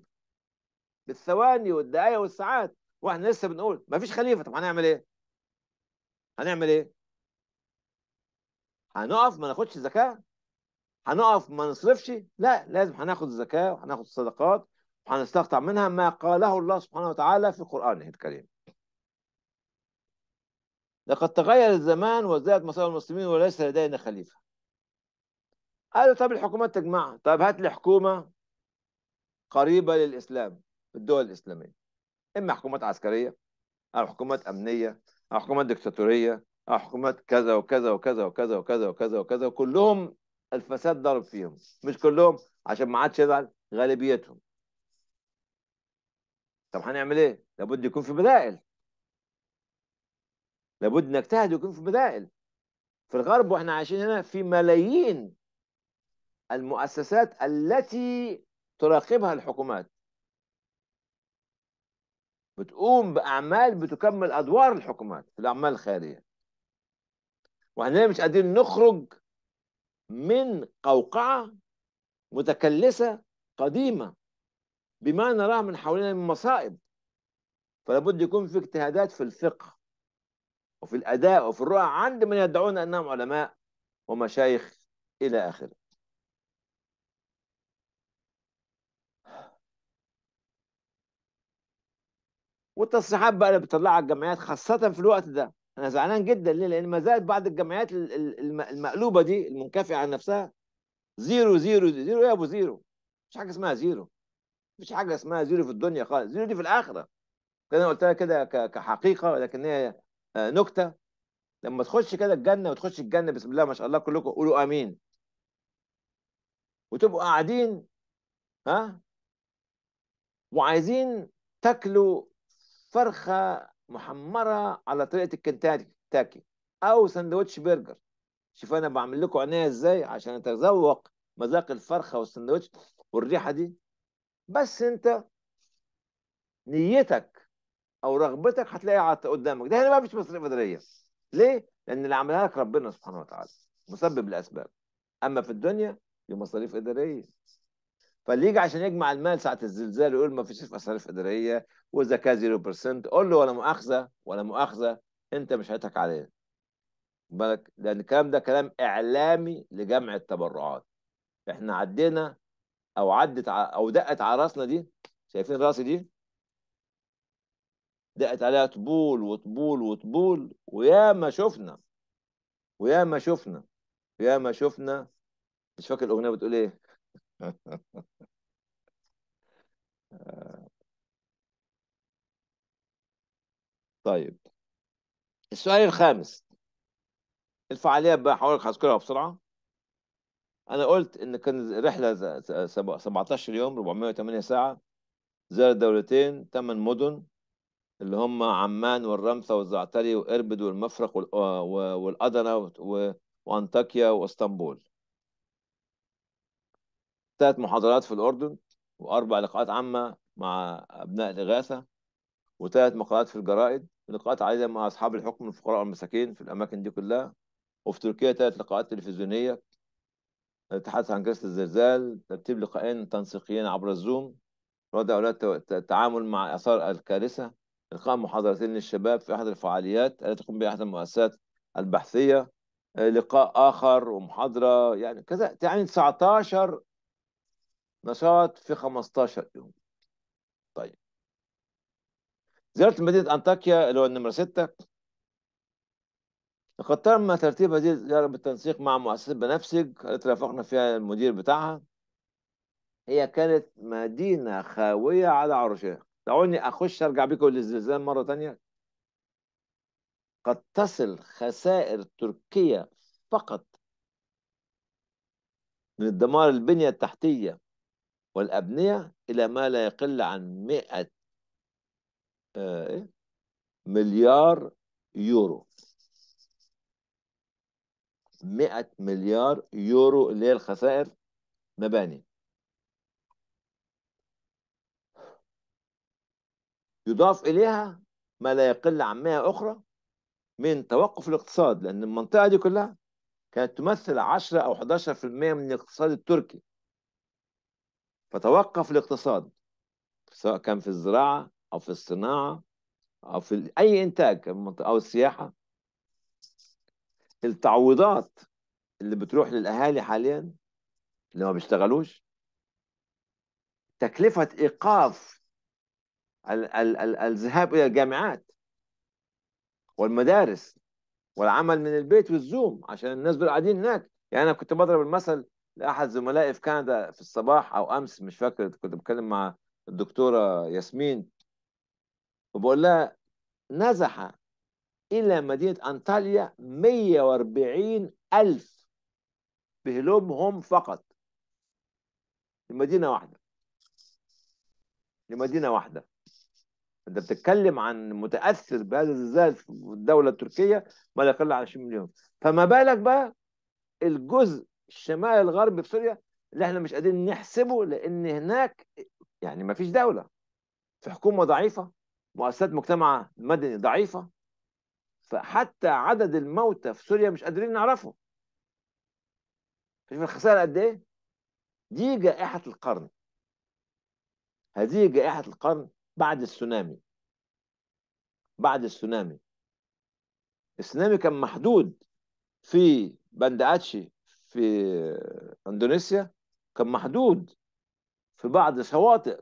بالثواني والدقايق والساعات واحنا لسه بنقول مفيش خليفه طب هنعمل ايه؟ هنعمل ايه؟ هنقف ما ناخدش زكاه؟ هنقف ما نصرفش؟ لا لازم هناخد الزكاه وهناخد الصدقات وهنستقطع منها ما قاله الله سبحانه وتعالى في قرانه الكريم. لقد تغير الزمان وازداد مصائب المسلمين وليس لدينا خليفه. قالوا طب الحكومات تجمعها، طب هات لي حكومه قريبه للاسلام في الدول الاسلاميه. اما حكومات عسكريه او حكومات امنيه او حكومات دكتاتوريه او حكومات كذا وكذا وكذا وكذا وكذا وكذا وكذا كلهم الفساد ضرب فيهم مش كلهم عشان ما عادش يزعل غالبيتهم طب هنعمل ايه؟ لابد يكون في بدائل لابد نجتهد ويكون في بدائل في الغرب واحنا عايشين هنا في ملايين المؤسسات التي تراقبها الحكومات بتقوم باعمال بتكمل ادوار الحكومات في الاعمال الخيريه واحنا مش قادرين نخرج من قوقعه متكلسه قديمه بما نراه من حولنا من مصائب فلا بد يكون في اجتهادات في الفقه وفي الاداء وفي الرؤى عند من يدعون انهم علماء ومشايخ الى اخره والتصريحات بقى اللي بتطلعها الجمعيات خاصه في الوقت ده انا زعلان جدا ليه؟ لان ما زالت بعض الجمعيات المقلوبه دي المنكفئه عن نفسها زيرو زيرو زيرو ايه يا ابو زيرو؟ مفيش حاجه اسمها زيرو مفيش حاجه اسمها زيرو في الدنيا خالص زيرو دي في الاخره كده انا قلتها كده كحقيقه ولكن هي آه، نكته لما تخش كده الجنه وتخش الجنه بسم الله ما شاء الله كلكم قولوا امين وتبقوا قاعدين ها وعايزين تاكلوا فرخة محمرة على طريقة الكنتاكي أو سندوتش برجر شوف أنا بعمل لكم عناية إزاي عشان أتذوق مذاق الفرخة والسندوتش والريحة دي بس أنت نيتك أو رغبتك هتلاقيها قدامك ده هنا بقى مش مصاريف بدرية ليه؟ لأن اللي عملها لك ربنا سبحانه وتعالى مسبب الأسباب أما في الدنيا دي مصاريف إدارية فاللي يجي عشان يجمع المال ساعه الزلزال يقول ما فيش مصاريف اداريه والزكاه 0% قول له ولا مؤاخذه ولا مؤاخذه انت مش هيضحك علينا بالك لان الكلام ده كلام اعلامي لجمع التبرعات احنا عدينا او عدت او دقت على راسنا دي شايفين راسي دي دقت عليها طبول وطبول وطبول ويا ما شفنا ويا ما شفنا ويا ما شفنا مش فاكر الاغنيه بتقول ايه طيب السؤال الخامس الفعاليات بقى هحاول هذكرها بسرعه انا قلت ان كان رحلة 17 يوم 408 ساعه زار دولتين ثمان مدن اللي هم عمان والرمثة والزعتري وإربد والمفرق والأدنة وأنطاكيا واسطنبول ثلاث محاضرات في الأردن وأربع لقاءات عامة مع أبناء الإغاثة وثلاث مقالات في الجرائد لقاءات عديدة مع أصحاب الحكم الفقراء والمساكين في الأماكن دي كلها وفي تركيا ثلاث لقاءات تلفزيونية تحدث عن كارثة الزلزال ترتيب لقاءين تنسيقيين عبر الزوم رد أولاد التعامل مع آثار الكارثة إلقاء محاضرتين للشباب في أحد الفعاليات التي تقوم بها أحد المؤسسات البحثية آه، لقاء آخر ومحاضرة يعني كذا يعني 19 نشاط في 15 يوم طيب زيارة مدينة أنطاكيا اللي هو النمرة 6 لقد تم ترتيب هذه الزيارة بالتنسيق مع مؤسسة بنفسج التي رافقنا فيها المدير بتاعها هي كانت مدينة خاوية على عروشها دعوني أخش أرجع بكم للزلزال مرة تانية قد تصل خسائر تركيا فقط من الدمار البنية التحتية والأبنية إلى ما لا يقل عن 100 آه، إيه؟ مليار يورو 100 مليار يورو اللي هي الخسائر مباني يضاف إليها ما لا يقل عن 100 أخرى من توقف الاقتصاد لأن المنطقة دي كلها كانت تمثل 10 أو 11% من الاقتصاد التركي فتوقف الاقتصاد سواء كان في الزراعة أو في الصناعة أو في أي إنتاج أو السياحة التعويضات اللي بتروح للأهالي حاليا اللي ما بيشتغلوش تكلفة إيقاف ال- ال- ال- الذهاب إلى الجامعات والمدارس والعمل من البيت والزوم عشان الناس دول قاعدين هناك يعني أنا كنت بضرب المثل لاحد زملائي في كندا في الصباح او امس مش فاكر كنت بتكلم مع الدكتوره ياسمين وبقول لها نزح الى مدينه انطاليا 140 الف بهلومهم فقط لمدينه واحده لمدينه واحده انت بتتكلم عن متاثر بهذا الزلزال في الدوله التركيه ما لا يقل عن 20 مليون فما بالك بقى الجزء الشمال الغربي في سوريا اللي احنا مش قادرين نحسبه لان هناك يعني ما فيش دوله في حكومه ضعيفه مؤسسات مجتمع مدني ضعيفه فحتى عدد الموتى في سوريا مش قادرين نعرفه شوف الخساره قد ايه دي جائحه القرن هذه جائحه القرن بعد السونامي بعد السونامي السونامي كان محدود في بندقاتشي في اندونيسيا كان محدود في بعض شواطئ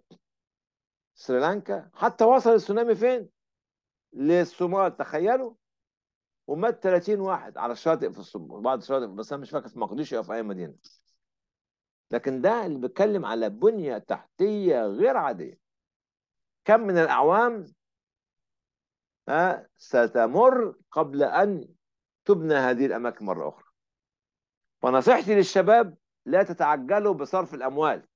سريلانكا حتى وصل السونامي فين؟ للصومال تخيلوا ومات 30 واحد على الشاطئ في الصومال بعض الشواطئ بس انا مش فاكر في مقديشو او في اي مدينه لكن ده اللي بيتكلم على بنيه تحتيه غير عاديه كم من الاعوام ها آه، ستمر قبل ان تبنى هذه الاماكن مره اخرى فنصيحتي للشباب لا تتعجلوا بصرف الأموال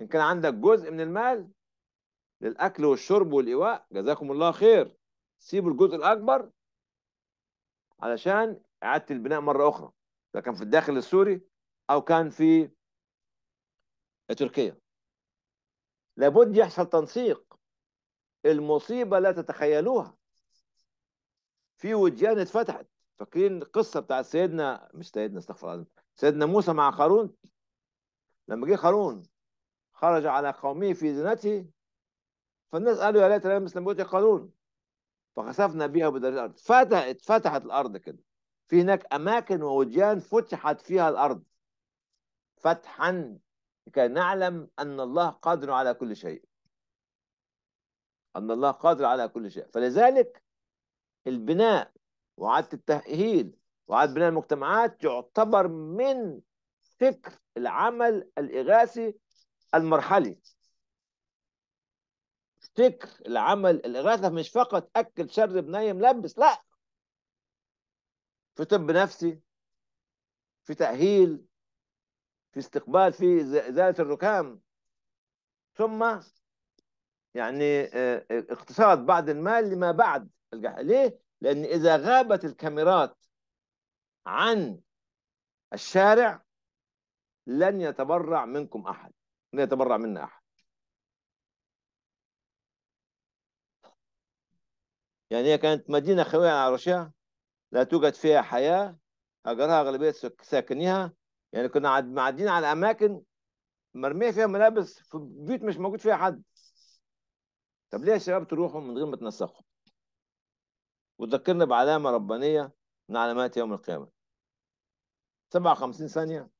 إن كان عندك جزء من المال للأكل والشرب والإيواء جزاكم الله خير سيبوا الجزء الأكبر علشان إعادة البناء مرة أخرى ده كان في الداخل السوري أو كان في تركيا لابد يحصل تنسيق المصيبة لا تتخيلوها في وديان اتفتحت فاكرين القصه بتاعت سيدنا مش سيدنا استغفر الله سيدنا موسى مع قارون لما جه قارون خرج على قومه في زينته فالناس قالوا يا ليت لنا مثل موت قارون فخسفنا بها وبدار الارض فتحت فتحت الارض كده في هناك اماكن ووديان فتحت فيها الارض فتحا كي نعلم ان الله قادر على كل شيء ان الله قادر على كل شيء فلذلك البناء وإعادة التأهيل وإعادة بناء المجتمعات يعتبر من فكر العمل الإغاثي المرحلي فكر العمل الإغاثة مش فقط أكل شرب نايم لبس لا في طب نفسي في تأهيل في استقبال في إزالة الركام ثم يعني آه، آه، اقتصاد بعض المال لما بعد الجحيم ليه؟ لأن إذا غابت الكاميرات عن الشارع لن يتبرع منكم أحد لن يتبرع منا أحد يعني هي كانت مدينة خوية على عروشها لا توجد فيها حياة أجرها أغلبية ساكنيها يعني كنا معدين على أماكن مرمية فيها ملابس في بيوت مش موجود فيها حد طب ليه الشباب تروحوا من غير ما تنسقوا وتذكرنا بعلامة ربانية من علامات يوم القيامة 57 ثانية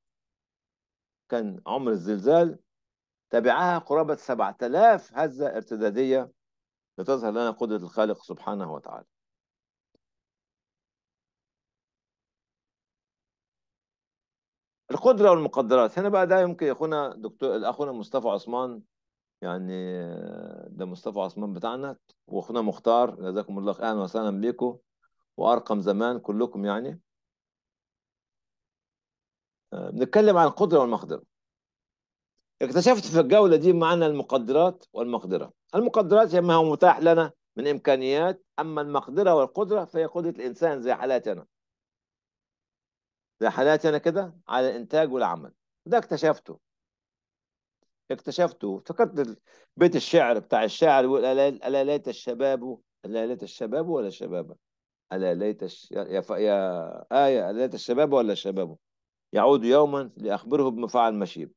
كان عمر الزلزال تبعها قرابة 7000 هزة ارتدادية لتظهر لنا قدرة الخالق سبحانه وتعالى القدرة والمقدرات هنا بقى ده يمكن يا أخونا دكتور أخونا مصطفى عثمان يعني ده مصطفى عثمان بتاعنا واخونا مختار جزاكم الله خير اهلا وسهلا بيكم وارقم زمان كلكم يعني آه، بنتكلم عن القدره والمقدره اكتشفت في الجوله دي معنا المقدرات والمقدره المقدرات هي ما هو متاح لنا من امكانيات اما المقدره والقدره فهي قدره الانسان زي حالاتي انا زي حالاتي انا كده على الانتاج والعمل ده اكتشفته اكتشفته فكرت بيت الشعر بتاع الشاعر يقول ألا ليت الشباب ألا ليت الشباب ولا شبابه ألا ليت الش... يا ف... يا آية ألا ليت الشباب ولا شبابه يعود يوما لأخبره بمفعل مشيب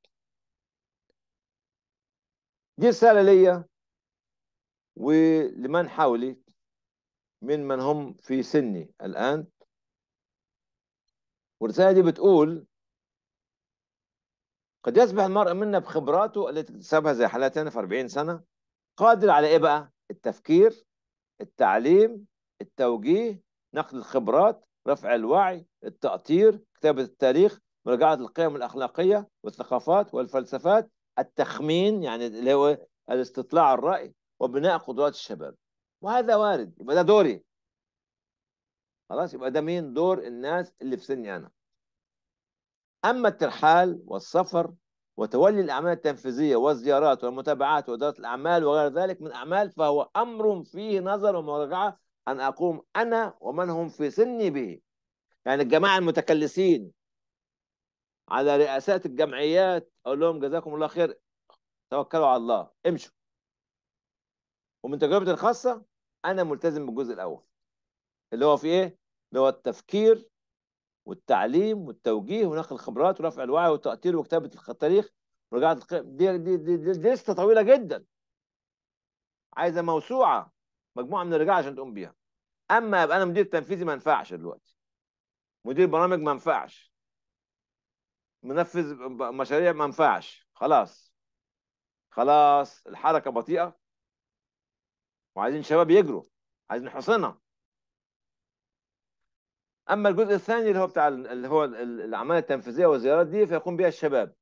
دي رسالة ليا ولمن حولي من من هم في سني الآن والرسالة دي بتقول قد يصبح المرء منا بخبراته التي اكتسبها زي حالتنا في 40 سنة قادر على إيه بقى؟ التفكير التعليم التوجيه نقل الخبرات رفع الوعي التأطير كتابة التاريخ مراجعة القيم الأخلاقية والثقافات والفلسفات التخمين يعني اللي هو الاستطلاع الرأي وبناء قدرات الشباب وهذا وارد يبقى ده دوري خلاص يبقى ده مين دور الناس اللي في سني أنا أما الترحال والسفر وتولي الأعمال التنفيذية والزيارات والمتابعات وإدارة الأعمال وغير ذلك من أعمال فهو أمر فيه نظر ومراجعة أن أقوم أنا ومن هم في سني به يعني الجماعة المتكلسين على رئاسات الجمعيات أقول لهم جزاكم الله خير توكلوا على الله امشوا ومن تجربتي الخاصة أنا ملتزم بالجزء الأول اللي هو في إيه؟ اللي هو التفكير والتعليم والتوجيه ونقل الخبرات ورفع الوعي والتأطير وكتابة التاريخ ورجعة دي دي, دي, دي, دي لسته طويلة جدا عايزة موسوعة مجموعة من الرجاله عشان تقوم بيها أما أبقى أنا مدير تنفيذي ما ينفعش دلوقتي مدير برامج ما ينفعش منفذ مشاريع ما ينفعش خلاص خلاص الحركة بطيئة وعايزين شباب يجروا عايزين حصنها اما الجزء الثاني اللي هو بتاع اللي هو الاعمال التنفيذيه والزيارات دي فيقوم بها الشباب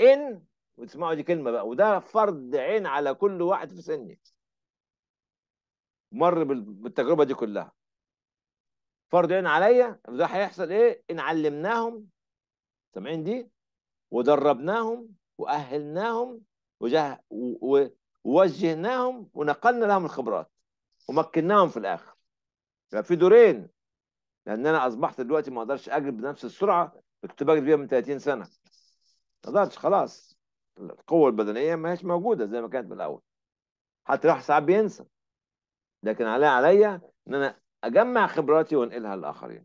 ان وتسمعوا دي كلمه بقى وده فرض عين على كل واحد في سني مر بالتجربه دي كلها فرض عين عليا ده هيحصل ايه ان علمناهم سامعين دي ودربناهم واهلناهم وجه ووجهناهم ونقلنا لهم الخبرات ومكناهم في الاخر يبقى يعني في دورين لان انا اصبحت دلوقتي ما اقدرش اجري بنفس السرعه اللي كنت بجري بيها من 30 سنه ما اقدرش خلاص القوه البدنيه ما هيش موجوده زي ما كانت من الاول حتى الواحد ساعات بينسى لكن عليا عليا ان انا اجمع خبراتي وانقلها للاخرين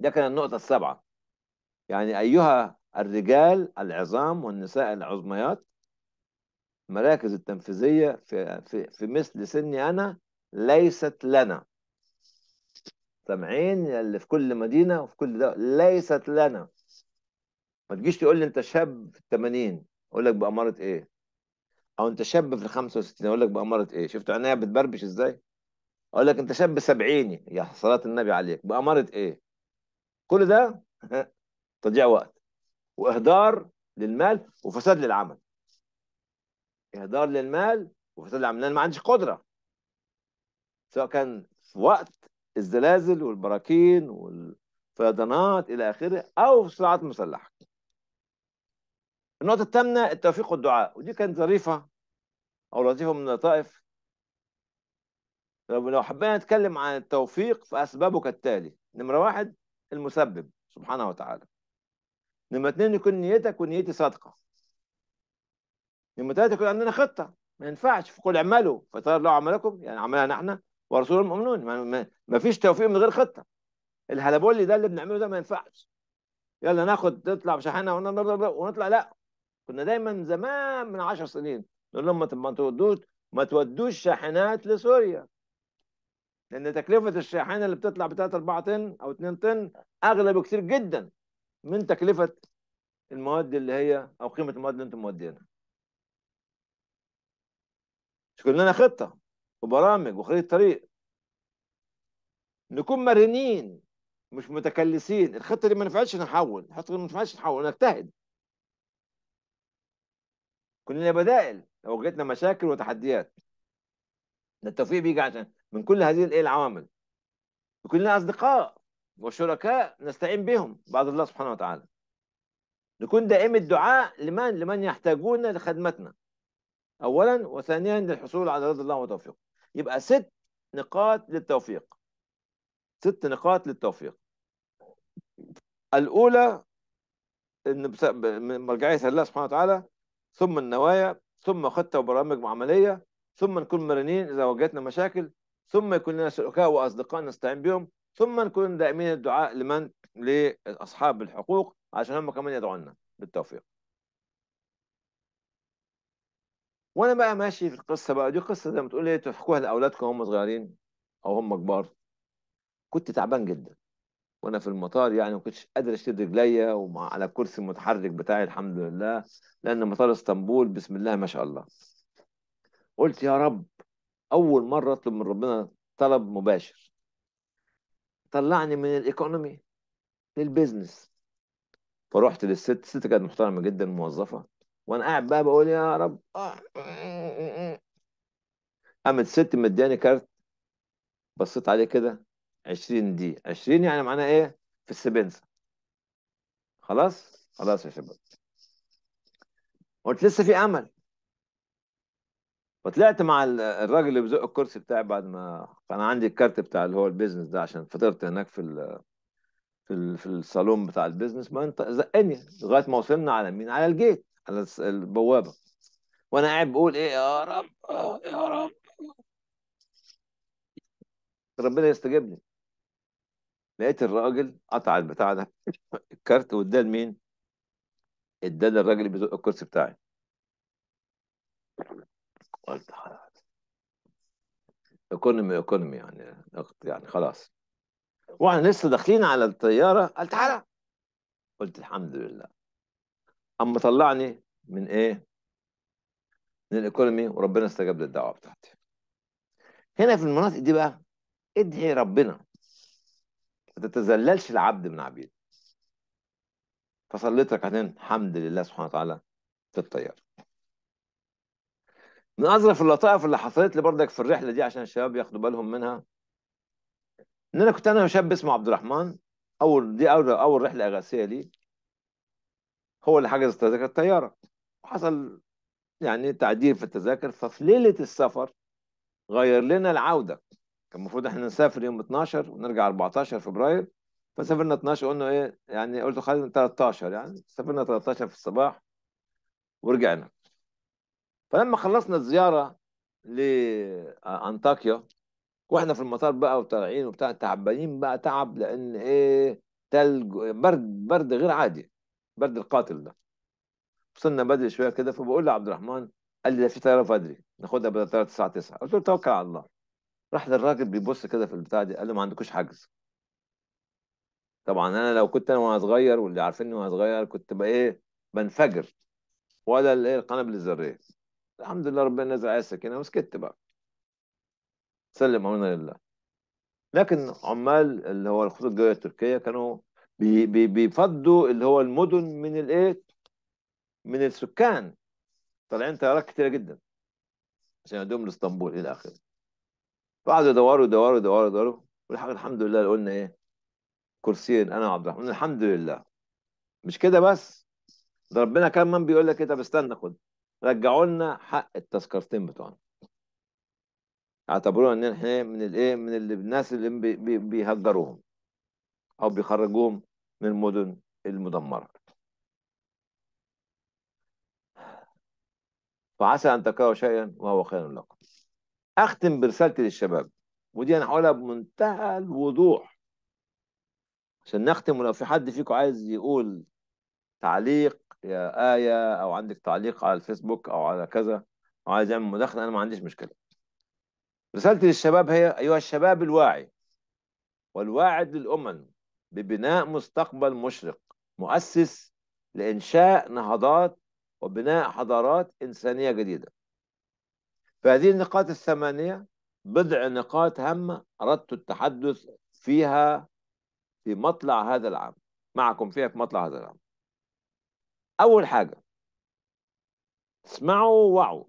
ده كان النقطه السابعه يعني ايها الرجال العظام والنساء العظميات مراكز التنفيذيه في في, في مثل سني انا ليست لنا سامعين اللي في كل مدينه وفي كل ده ليست لنا ما تجيش تقول لي انت شاب في ال 80 اقول لك باماره ايه او انت شاب في ال 65 اقول لك باماره ايه شفت عينيا بتبربش ازاي اقول لك انت شاب سبعيني يا صلاه النبي عليك باماره ايه كل ده تضييع وقت واهدار للمال وفساد للعمل اهدار للمال وفساد للعمل لان ما عنديش قدره سواء كان في وقت الزلازل والبراكين والفيضانات الى اخره او في الصراعات المسلحه. النقطه الثامنه التوفيق والدعاء ودي كانت ظريفه او لطيفه من اللطائف لو حبينا نتكلم عن التوفيق فاسبابه كالتالي نمره واحد المسبب سبحانه وتعالى نمره اثنين يكون نيتك ونيتي صادقه نمره ثلاثه يكون عندنا خطه ما ينفعش في قول اعملوا فترى الله عملكم يعني عملنا نحن ورسول المؤمنون ما, ما, ما فيش توفيق من غير خطه الهلبولي ده اللي بنعمله ده ما ينفعش يلا ناخد نطلع بشحنه ونطلع لا كنا دايما زمان من عشر سنين نقول لهم ما تودوش ما تودوش شاحنات لسوريا لان تكلفه الشاحنه اللي بتطلع ب 3 4 طن او 2 طن اغلى بكثير جدا من تكلفه المواد اللي هي او قيمه المواد اللي انتم مودينها مش كلنا خطه وبرامج وخريطه طريق نكون مرنين مش متكلسين الخطه دي ما نفعتش نحول الخطه دي ما نفعتش نحول نجتهد كلنا بدائل لو واجهتنا مشاكل وتحديات التوفيق بيجي عشان من كل هذه الايه العوامل وكلنا اصدقاء وشركاء نستعين بهم بعد الله سبحانه وتعالى نكون دائم الدعاء لمن لمن يحتاجون لخدمتنا اولا وثانيا للحصول على رضا الله وتوفيقه يبقى ست نقاط للتوفيق ست نقاط للتوفيق الأولى إن مرجعية الله سبحانه وتعالى ثم النوايا ثم خطة وبرامج عملية ثم نكون مرنين إذا واجهتنا مشاكل ثم يكون لنا شركاء وأصدقاء نستعين بهم ثم نكون دائمين الدعاء لمن لأصحاب الحقوق عشان هم كمان يدعوا لنا بالتوفيق وانا بقى ماشي في القصه بقى دي قصه زي ما تقول ايه تحكوها لاولادكم وهم صغيرين او هم كبار كنت تعبان جدا وانا في المطار يعني ما كنتش قادر اشد رجليا وعلى الكرسي المتحرك بتاعي الحمد لله لان مطار اسطنبول بسم الله ما شاء الله قلت يا رب اول مره اطلب من ربنا طلب مباشر طلعني من الايكونومي للبيزنس فروحت للست الست كانت محترمه جدا موظفه وانا قاعد بقى بقول يا رب قامت ست مداني كارت بصيت عليه كده 20 دي 20 يعني معناها ايه في السبنسه خلاص خلاص يا شباب قلت لسه في امل وطلعت مع الراجل اللي بيزق الكرسي بتاعي بعد ما كان عندي الكارت بتاع اللي هو البيزنس ده عشان فطرت هناك في ال في ال في الصالون بتاع البيزنس ما انت زقني لغايه ما وصلنا على مين على الجيت على البوابه وانا قاعد بقول ايه يا رب يا رب ربنا يستجبني لقيت الراجل قطع البتاع ده الكارت واداه لمين؟ اداه للراجل اللي بيزق الكرسي بتاعي قلت خلاص ايكونومي ايكونومي يعني يعني خلاص واحنا لسه داخلين على الطياره قال تعالى قلت الحمد لله اما طلعني من ايه من الايكونومي وربنا استجاب للدعوه بتاعتي هنا في المناطق دي بقى ادعي ربنا ما تتذللش العبد من عبيد فصليت ركعتين الحمد لله سبحانه وتعالى في الطياره من اظرف اللطائف اللي حصلت لي برضك في الرحله دي عشان الشباب ياخدوا بالهم منها ان انا كنت انا وشاب اسمه عبد الرحمن اول دي اول اول رحله اغاثيه لي هو اللي حجز تذاكر الطياره وحصل يعني تعديل في التذاكر ففي ليله السفر غير لنا العوده كان المفروض احنا نسافر يوم 12 ونرجع 14 فبراير فسافرنا 12 قلنا ايه يعني قلت خلينا 13 يعني سافرنا 13 في الصباح ورجعنا فلما خلصنا الزياره لانطاكيا واحنا في المطار بقى وطالعين وبتاع تعبانين بقى تعب لان ايه تلج برد برد غير عادي برد القاتل ده وصلنا بدري شويه كده فبقول لعبد الرحمن قال لي ده في طياره بدري ناخدها بدل الطياره 9 9 قلت له توكل على الله راح للراجل بيبص كده في البتاع دي قال له ما عندكوش حجز طبعا انا لو كنت انا وانا صغير واللي عارفيني وانا صغير كنت بقى ايه بنفجر ولا الايه القنابل الذريه الحمد لله ربنا نزل عليا السكينه وسكت بقى سلم امرنا لله لكن عمال اللي هو الخطوط الجويه التركيه كانوا بي بي بيفضوا اللي هو المدن من الايه من السكان طالعين طيارات كتيره جدا عشان يودوهم لاسطنبول الى اخره فقعدوا يدوروا يدوروا يدوروا يدوروا الحمد لله قلنا ايه كرسيين انا وعبد الرحمن الحمد لله مش كده بس ده ربنا كمان بيقول لك ايه طب استنى خد رجعوا لنا حق التذكرتين بتوعنا اعتبرونا ان احنا إيه؟ من الايه من الناس اللي بيهجروهم او بيخرجوهم من المدن المدمرة فعسى أن تكرهوا شيئا وهو خير لكم أختم برسالتي للشباب ودي أنا هقولها بمنتهى الوضوح عشان نختم ولو في حد فيكم عايز يقول تعليق يا آية أو عندك تعليق على الفيسبوك أو على كذا أو عايز يعمل مداخلة أنا ما عنديش مشكلة رسالتي للشباب هي أيها الشباب الواعي والواعد للأمم ببناء مستقبل مشرق مؤسس لإنشاء نهضات وبناء حضارات إنسانية جديدة فهذه النقاط الثمانية بضع نقاط هامة أردت التحدث فيها في مطلع هذا العام معكم فيها في مطلع هذا العام أول حاجة اسمعوا وعوا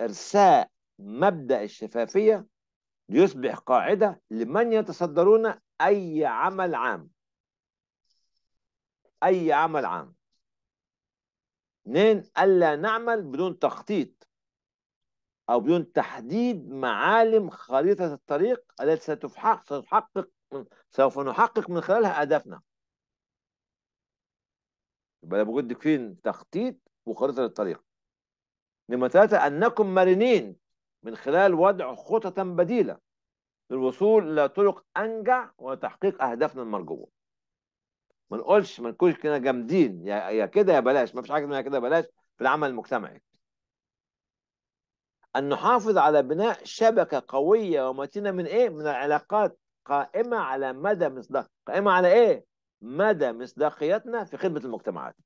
إرساء مبدأ الشفافية ليصبح قاعدة لمن يتصدرون أي عمل عام أي عمل عام اثنين ألا نعمل بدون تخطيط أو بدون تحديد معالم خريطة الطريق التي ستحقق سوف نحقق من خلالها أهدافنا يبقى لابد فين تخطيط وخريطة للطريق نمرة ثلاثة أنكم مرنين من خلال وضع خطط بديلة للوصول إلى طرق أنجع وتحقيق أهدافنا المرجوة ما نقولش ما نكونش كده جامدين يا كده يا بلاش ما فيش حاجة اسمها كده بلاش في العمل المجتمعي أن نحافظ على بناء شبكة قوية ومتينة من إيه؟ من العلاقات قائمة على مدى مصداق قائمة على إيه؟ مدى مصداقيتنا في خدمة المجتمعات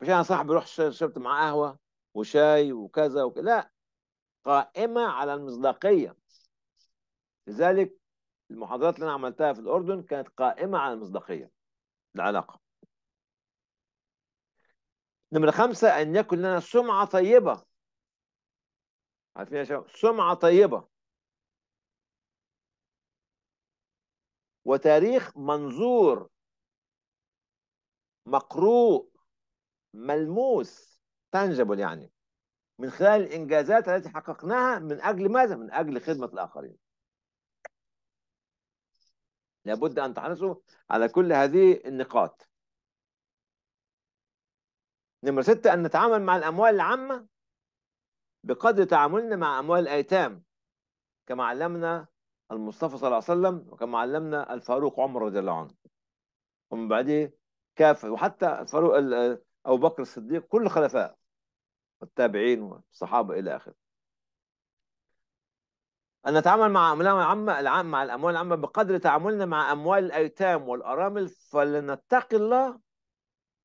مش أنا صاحبي روح شربت معاه قهوة وشاي وكذا وكذا لا قائمة على المصداقية لذلك المحاضرات اللي أنا عملتها في الأردن كانت قائمة على المصداقية العلاقة نمرة خمسة أن يكن لنا سمعة طيبة عارفين يا شباب سمعة طيبة وتاريخ منظور مقروء ملموس تنجبل يعني من خلال الإنجازات التي حققناها من أجل ماذا؟ من أجل خدمة الآخرين لابد أن تحرصوا على كل هذه النقاط نمرة ستة أن نتعامل مع الأموال العامة بقدر تعاملنا مع أموال الأيتام كما علمنا المصطفى صلى الله عليه وسلم وكما علمنا الفاروق عمر رضي الله عنه ومن بعده كافة وحتى الفاروق أبو بكر الصديق كل خلفاء والتابعين والصحابة إلى آخره أن نتعامل مع أموالنا العامة مع الأموال العامة بقدر تعاملنا مع أموال الأيتام والأرامل فلنتقي الله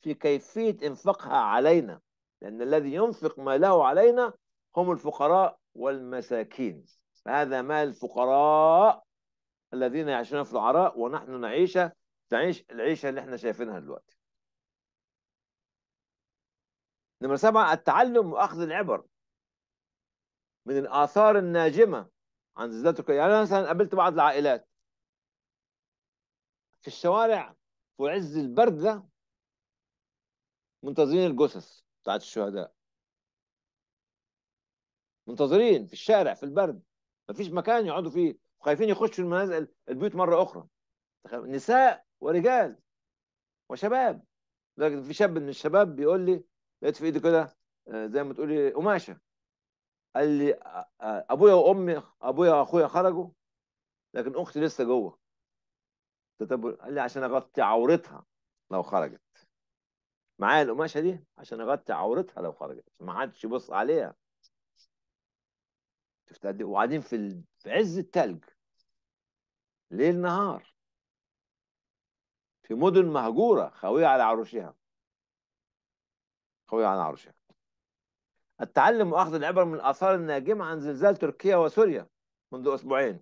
في كيفية إنفاقها علينا لأن الذي ينفق ماله علينا هم الفقراء والمساكين هذا مال الفقراء الذين يعيشون في العراء ونحن نعيش تعيش العيشة اللي احنا شايفينها دلوقتي نمرة سبعة التعلم وأخذ العبر من الآثار الناجمة عن زلزال يعني أنا مثلا قابلت بعض العائلات في الشوارع في عز البرد ده منتظرين الجثث بتاعت الشهداء منتظرين في الشارع في البرد مفيش مكان يقعدوا فيه وخايفين يخشوا المنازل البيوت مرة أخرى نساء ورجال وشباب لكن في شاب من الشباب بيقول لي لقيت في ايده كده آه، زي ما تقولي قماشه قال لي آه، آه، ابويا وامي ابويا واخويا خرجوا لكن اختي لسه جوه قال لي عشان اغطي عورتها لو خرجت معايا القماشه دي عشان اغطي عورتها لو خرجت ما حدش يبص عليها شفت قد وقاعدين في في عز التلج ليل نهار في مدن مهجوره خاويه على عروشها قوي عن عرشها التعلم وأخذ العبر من الآثار الناجمة عن زلزال تركيا وسوريا منذ أسبوعين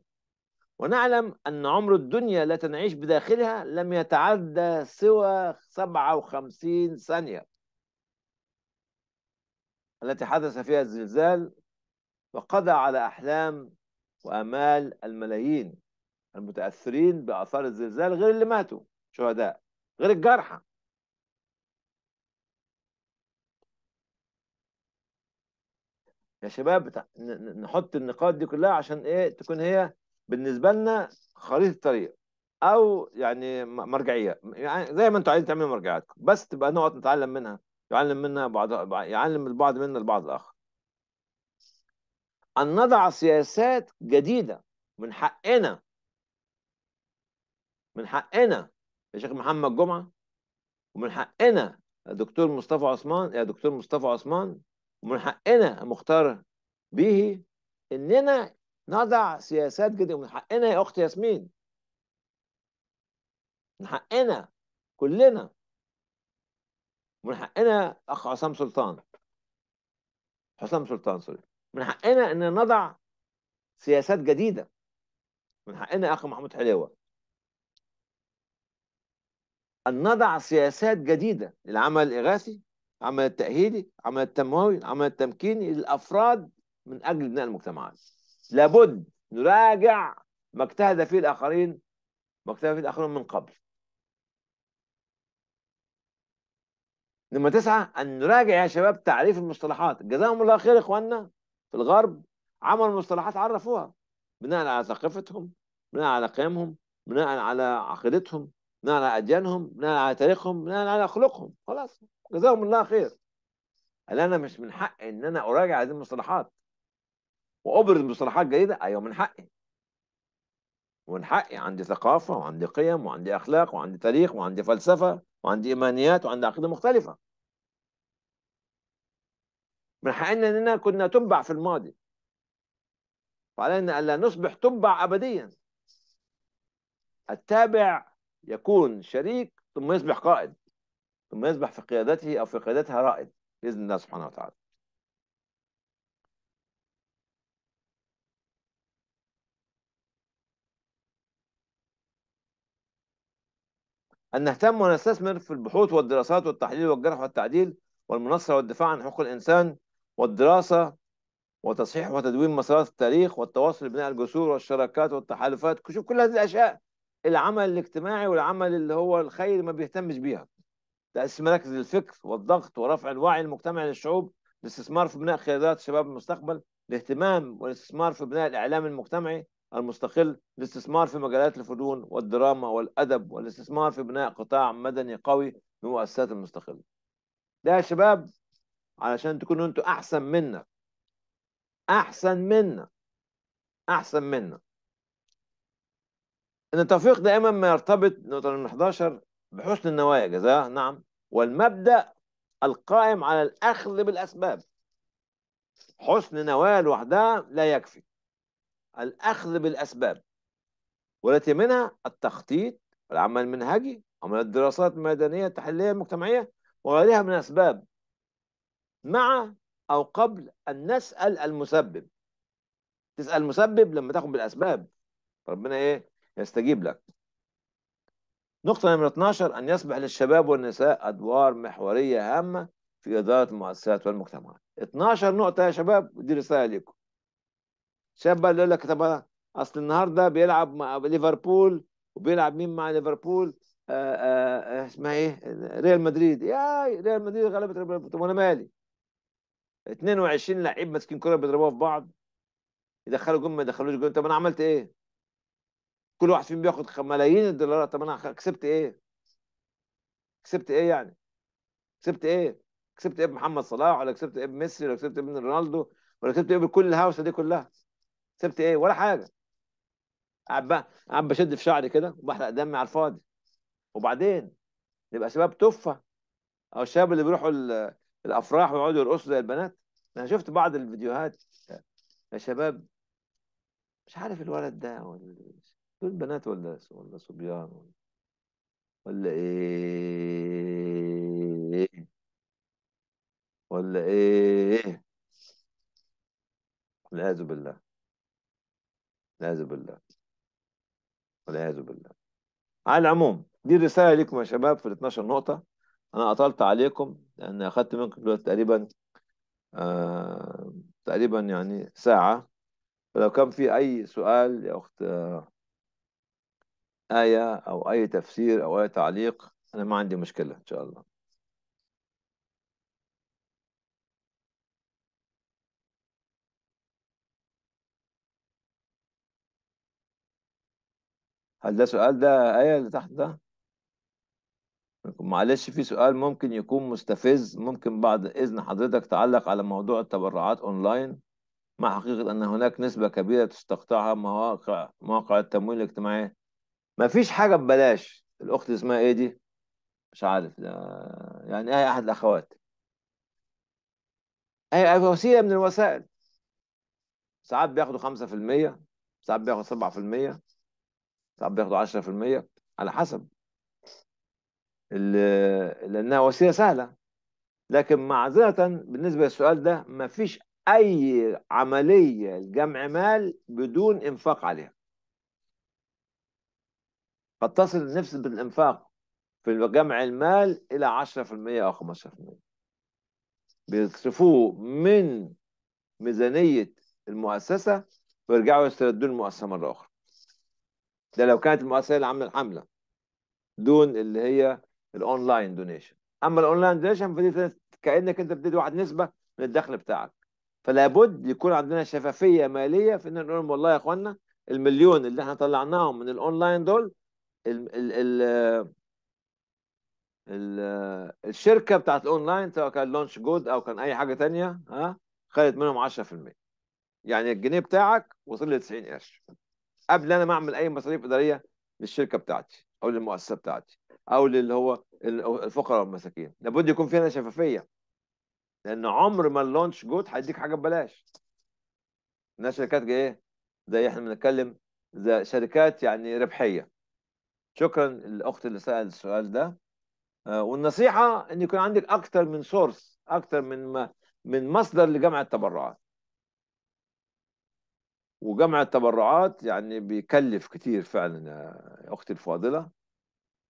ونعلم أن عمر الدنيا لا تنعيش بداخلها لم يتعدى سوى 57 ثانية التي حدث فيها الزلزال وقضى على أحلام وأمال الملايين المتأثرين بآثار الزلزال غير اللي ماتوا شهداء غير الجرحى يا شباب نحط النقاط دي كلها عشان ايه تكون هي بالنسبه لنا خريطه الطريق او يعني مرجعيه يعني زي ما انتوا عايزين تعملوا مرجعياتكم بس تبقى نقط نتعلم منها يعلم منها بعض يعلم البعض منا البعض الاخر ان نضع سياسات جديده من حقنا من حقنا يا شيخ محمد جمعه ومن حقنا يا دكتور مصطفى عثمان يا دكتور مصطفى عثمان ومن حقنا المختار به اننا نضع سياسات جديده ومن حقنا يا اخت ياسمين من حقنا كلنا من حقنا اخ عصام سلطان حسام سلطان سوري من حقنا ان نضع سياسات جديده من حقنا اخ محمود حليوه ان نضع سياسات جديده للعمل الاغاثي العمل التأهيلي العمل التنموي العمل التمكيني للأفراد من أجل بناء المجتمعات لابد نراجع ما اجتهد فيه الآخرين ما اجتهد فيه الآخرون من قبل لما تسعة أن نراجع يا شباب تعريف المصطلحات جزاهم الله خير إخواننا في الغرب عملوا مصطلحات عرفوها بناء على ثقافتهم بناء على قيمهم بناء على عقيدتهم بناء على أديانهم بناء على تاريخهم بناء على أخلاقهم خلاص جزاهم الله خير هل انا مش من حقي ان انا اراجع هذه المصطلحات وابرز مصطلحات جديده ايوه من حقي ومن حقي عندي ثقافه وعندي قيم وعندي اخلاق وعندي تاريخ وعندي فلسفه وعندي ايمانيات وعندي عقيده مختلفه من حقنا اننا كنا تبع في الماضي فعلينا الا نصبح تبع ابديا التابع يكون شريك ثم يصبح قائد ثم يصبح في قيادته أو في قيادتها رائد بإذن الله سبحانه وتعالى أن نهتم ونستثمر في البحوث والدراسات والتحليل والجرح والتعديل والمنصه والدفاع عن حقوق الإنسان والدراسة وتصحيح وتدوين مسارات التاريخ والتواصل بناء الجسور والشراكات والتحالفات كل هذه الأشياء العمل الاجتماعي والعمل اللي هو الخير ما بيهتمش بيها تأسيس مراكز الفكر والضغط ورفع الوعي المجتمعي للشعوب الاستثمار في بناء قيادات شباب المستقبل الاهتمام والاستثمار في بناء الإعلام المجتمعي المستقل الاستثمار في مجالات الفنون والدراما والأدب والاستثمار في بناء قطاع مدني قوي بمؤسسات المستقلة ده يا شباب علشان تكونوا انتوا أحسن منا أحسن منا أحسن منا ان التوفيق دائما ما يرتبط نقطة 11 بحسن النوايا جزاه نعم والمبدأ القائم على الأخذ بالأسباب حسن نواة لوحدها لا يكفي الأخذ بالأسباب والتي منها التخطيط والعمل المنهجي عمل الدراسات الميدانية التحليلية المجتمعية وغيرها من الأسباب مع أو قبل أن نسأل المسبب تسأل المسبب لما تاخد بالأسباب ربنا إيه يستجيب لك نقطة نمرة 12 أن يصبح للشباب والنساء أدوار محورية هامة في إدارة المؤسسات والمجتمعات 12 نقطة يا شباب دي رسالة لكم شاب يقول لك طب أصل النهاردة بيلعب مع ليفربول وبيلعب مين مع ليفربول آه، آه، آه، اسمها ايه ريال مدريد يا ريال مدريد غلبت ريال طب وانا مالي 22 لعيب ماسكين كرة بيضربوها في بعض يدخلوا جون ما يدخلوش جون طب انا عملت ايه؟ كل واحد فيهم بياخد ملايين الدولارات طب انا كسبت ايه؟ كسبت ايه يعني؟ كسبت ايه؟ كسبت ايه بمحمد صلاح ولا كسبت ايه بميسي ولا كسبت ايه رونالدو ولا كسبت ايه بكل الهوسه دي كلها؟ كسبت ايه؟ ولا حاجه. قاعد بقى قاعد بشد في شعري كده وبحرق دمي على الفاضي. وبعدين نبقى شباب تفه او الشباب اللي بيروحوا الافراح ويقعدوا يرقصوا زي البنات انا شفت بعض الفيديوهات يا شباب مش عارف الولد ده ولا دول بنات ولا ولا صبيان ولا, ولا ايه ولا ايه والعياذ بالله والعياذ بالله والعياذ بالله على العموم دي الرسالة لكم يا شباب في ال 12 نقطة أنا اطلت عليكم لأن اخذت منكم دلوقتي تقريبا آه تقريبا يعني ساعة فلو كان في أي سؤال يا أخت آه آية أو أي تفسير أو أي تعليق أنا ما عندي مشكلة إن شاء الله هل ده سؤال ده آية اللي تحت ده؟ معلش في سؤال ممكن يكون مستفز ممكن بعد إذن حضرتك تعلق على موضوع التبرعات أونلاين مع حقيقة أن هناك نسبة كبيرة تستقطعها مواقع مواقع التمويل الاجتماعي مفيش حاجه ببلاش الاخت اسمها ايه دي مش عارف ده يعني أي احد الاخوات هي وسيله من الوسائل ساعات بياخدوا 5% ساعات بياخدوا 7% ساعات بياخدوا 10% على حسب لانها وسيله سهله لكن معذره بالنسبه للسؤال ده مفيش اي عمليه لجمع مال بدون انفاق عليها قد تصل نفس الإنفاق في جمع المال إلى 10% أو 15% بيصرفوه من ميزانية المؤسسة ويرجعوا يستردون المؤسسة مرة أخرى ده لو كانت المؤسسة اللي عاملة الحملة دون اللي هي الأونلاين دونيشن أما الأونلاين دونيشن فدي كأنك أنت بتدي واحد نسبة من الدخل بتاعك فلا بد يكون عندنا شفافية مالية في إن نقول والله يا إخوانا المليون اللي احنا طلعناهم من الأونلاين دول ال ال ال الشركه بتاعت الاونلاين سواء كان لونش جود او كان اي حاجه تانية ها خدت منهم 10% يعني الجنيه بتاعك وصل ل 90 قرش قبل انا ما اعمل اي مصاريف اداريه للشركه بتاعتي او للمؤسسه بتاعتي او للي هو الفقراء والمساكين لابد يكون في هنا شفافيه لان عمر ما اللونش جود هيديك حاجه ببلاش الناس شركات جايه زي احنا بنتكلم شركات يعني ربحيه شكرا للاخت اللي سالت السؤال ده آه، والنصيحه ان يكون عندك اكثر من سورس اكثر من ما من مصدر لجمع التبرعات وجمع التبرعات يعني بيكلف كتير فعلا يا اختي الفاضله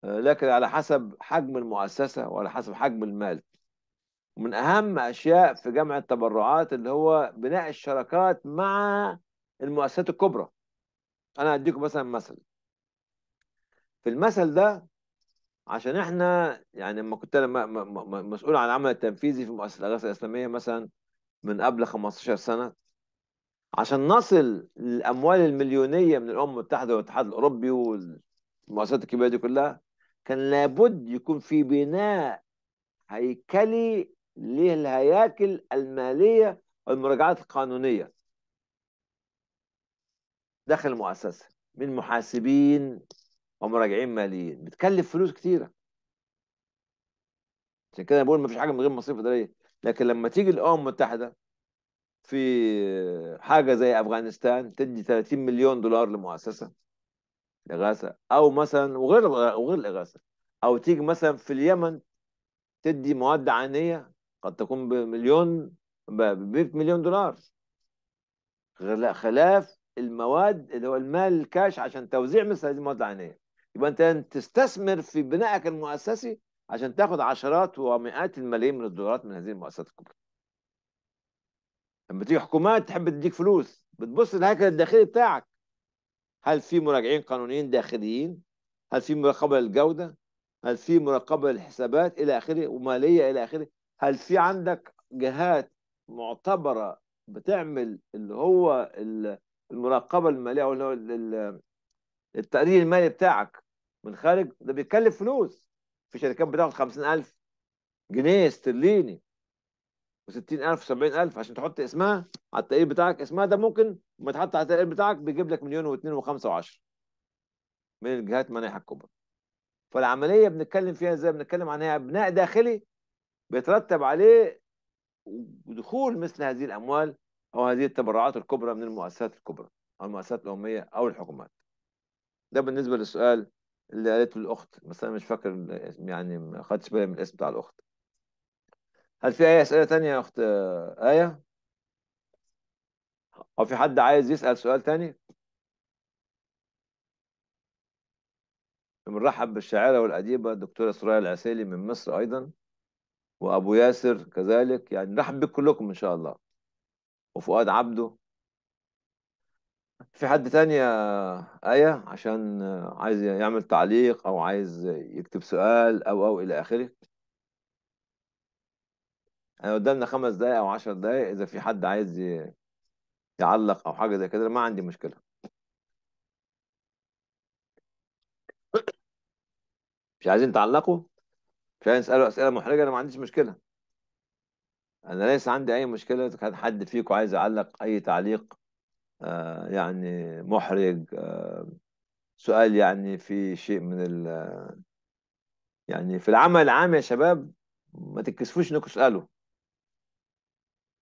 آه، لكن على حسب حجم المؤسسه وعلى حسب حجم المال ومن اهم اشياء في جمع التبرعات اللي هو بناء الشراكات مع المؤسسات الكبرى انا هديكم مثلا مثل في المثل ده عشان احنا يعني لما كنت انا مسؤول عن العمل التنفيذي في مؤسسه الاغاثه الاسلاميه مثلا من قبل 15 سنه عشان نصل للاموال المليونيه من الامم المتحده والاتحاد الاوروبي والمؤسسات الكبيره دي كلها كان لابد يكون في بناء هيكلي للهياكل الماليه والمراجعات القانونيه داخل المؤسسه من محاسبين ومراجعين ماليين بتكلف فلوس كتيره عشان كده بقول ما فيش حاجه من غير مصيف اداريه لكن لما تيجي الامم المتحده في حاجه زي افغانستان تدي 30 مليون دولار لمؤسسه اغاثه او مثلا وغير وغير الاغاثه او تيجي مثلا في اليمن تدي مواد عينيه قد تكون بمليون ب 100 مليون دولار خلاف المواد اللي هو المال الكاش عشان توزيع مثل هذه المواد العينيه يبقى انت تستثمر في بنائك المؤسسي عشان تاخد عشرات ومئات الملايين من الدولارات من هذه المؤسسات الكبرى لما تيجي حكومات تحب تديك فلوس بتبص للهيكل الداخلي بتاعك هل في مراجعين قانونيين داخليين هل في مراقبه للجوده هل في مراقبه للحسابات الى اخره وماليه الى اخره هل في عندك جهات معتبره بتعمل اللي هو المراقبه الماليه او التقرير المالي بتاعك من خارج ده بيتكلف فلوس في شركات بتاخد 50000 جنيه استرليني و60000 و70000 عشان تحط اسمها على التقرير بتاعك اسمها ده ممكن ما تحط على التقرير بتاعك بيجيب لك مليون و2 و5 و10 من الجهات المانحه الكبرى فالعملية بنتكلم فيها زي بنتكلم عنها بناء داخلي بيترتب عليه دخول مثل هذه الأموال أو هذه التبرعات الكبرى من المؤسسات الكبرى أو المؤسسات الأممية أو الحكومات ده بالنسبة للسؤال اللي قالته الاخت بس انا مش فاكر يعني ما خدتش بالي من الاسم بتاع الاخت هل في اي اسئله تانية يا اخت ايه او في حد عايز يسال سؤال تاني بنرحب بالشاعره والاديبه الدكتوره سرايا العسيلي من مصر ايضا وابو ياسر كذلك يعني نرحب بكلكم ان شاء الله وفؤاد عبده في حد تاني يا آية عشان عايز يعمل تعليق أو عايز يكتب سؤال أو أو إلى آخره أنا يعني قدامنا خمس دقايق أو عشر دقايق إذا في حد عايز يعلق أو حاجة زي كده ما عندي مشكلة مش عايزين تعلقوا مش عايزين تسألوا أسئلة محرجة أنا ما عنديش مشكلة أنا ليس عندي أي مشكلة إذا كان حد فيكم عايز يعلق أي تعليق آه، يعني محرج آه، سؤال يعني في شيء من ال يعني في العمل العام يا شباب ما تتكسفوش انكم تسالوا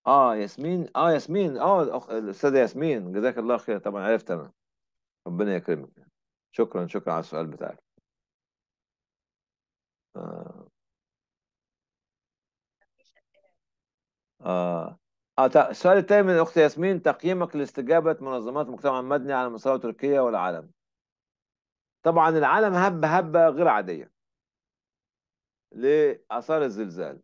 اه ياسمين اه ياسمين اه الاستاذه ياسمين جزاك الله خير طبعا عرفت انا ربنا يكرمك شكرا شكرا على السؤال بتاعك آه. آه. آه، السؤال الثاني من الأخت ياسمين تقييمك لاستجابة منظمات المجتمع المدني على مستوى تركيا والعالم طبعا العالم هب هبة غير عادية لآثار الزلزال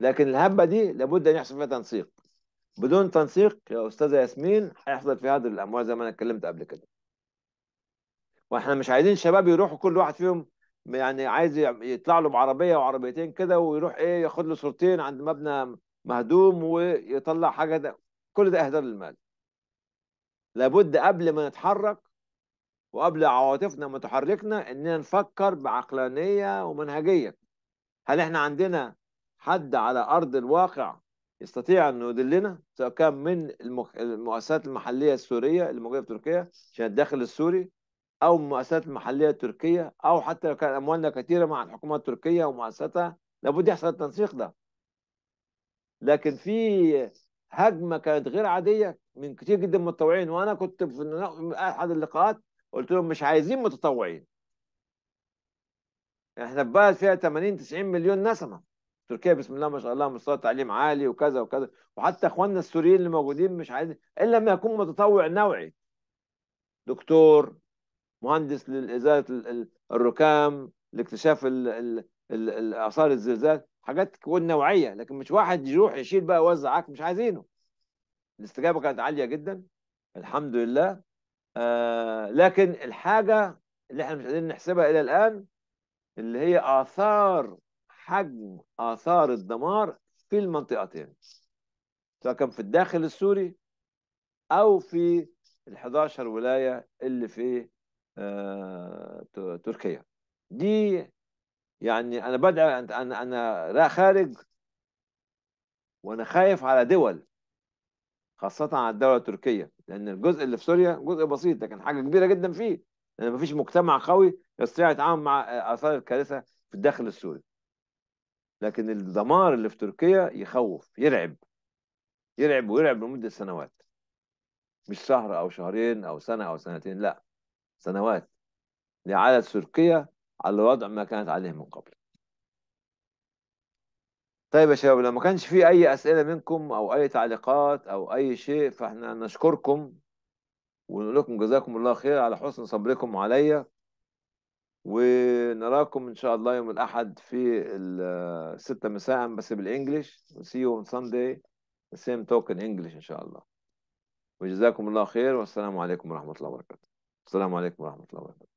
لكن الهبة دي لابد أن يحصل فيها تنسيق بدون تنسيق يا أستاذة ياسمين هيحصل في هدر الأموال زي ما أنا اتكلمت قبل كده واحنا مش عايزين شباب يروحوا كل واحد فيهم يعني عايز يطلع له بعربيه وعربيتين كده ويروح ايه ياخد له صورتين عند مبنى مهدوم ويطلع حاجه ده كل ده اهدار للمال لابد قبل ما نتحرك وقبل عواطفنا ما تحركنا اننا نفكر بعقلانيه ومنهجيه هل احنا عندنا حد على ارض الواقع يستطيع انه يدلنا سواء كان من المؤسسات المحليه السوريه اللي موجوده في تركيا عشان الداخل السوري او المؤسسات المحليه التركيه او حتى لو كان اموالنا كثيره مع الحكومه التركيه ومؤسساتها لابد يحصل التنسيق ده لكن في هجمه كانت غير عاديه من كتير جدا من المتطوعين وانا كنت في احد اللقاءات قلت لهم مش عايزين متطوعين احنا في بلد فيها 80 90 مليون نسمه تركيا بسم الله ما شاء الله مستوى تعليم عالي وكذا وكذا وحتى اخواننا السوريين اللي موجودين مش عايزين الا ما يكون متطوع نوعي دكتور مهندس لإزالة الركام لاكتشاف آثار الزلزال حاجات تكون نوعيه لكن مش واحد يروح يشيل بقى وزع عك مش عايزينه الاستجابه كانت عاليه جدا الحمد لله آه لكن الحاجه اللي احنا مش قادرين نحسبها الى الان اللي هي اثار حجم اثار الدمار في المنطقتين سواء كان في الداخل السوري او في ال 11 ولايه اللي في آه تركيا دي يعني انا بدعي انا انا خارج وانا خايف على دول خاصة على الدولة التركية لأن الجزء اللي في سوريا جزء بسيط لكن حاجة كبيرة جدا فيه لأن مفيش مجتمع قوي يستطيع يتعامل مع آثار الكارثة في الداخل السوري لكن الدمار اللي في تركيا يخوف يرعب يرعب ويرعب لمدة سنوات مش شهر أو شهرين أو سنة أو سنتين لا سنوات لعادة تركيا على وضع ما كانت عليه من قبل طيب يا شباب لو ما كانش في اي اسئله منكم او اي تعليقات او اي شيء فاحنا نشكركم ونقول لكم جزاكم الله خير على حسن صبركم عليا ونراكم ان شاء الله يوم الاحد في الستة مساء بس بالانجلش see you on Sunday the same talk in English ان شاء الله وجزاكم الله خير والسلام عليكم ورحمه الله وبركاته السلام عليكم ورحمه الله وبركاته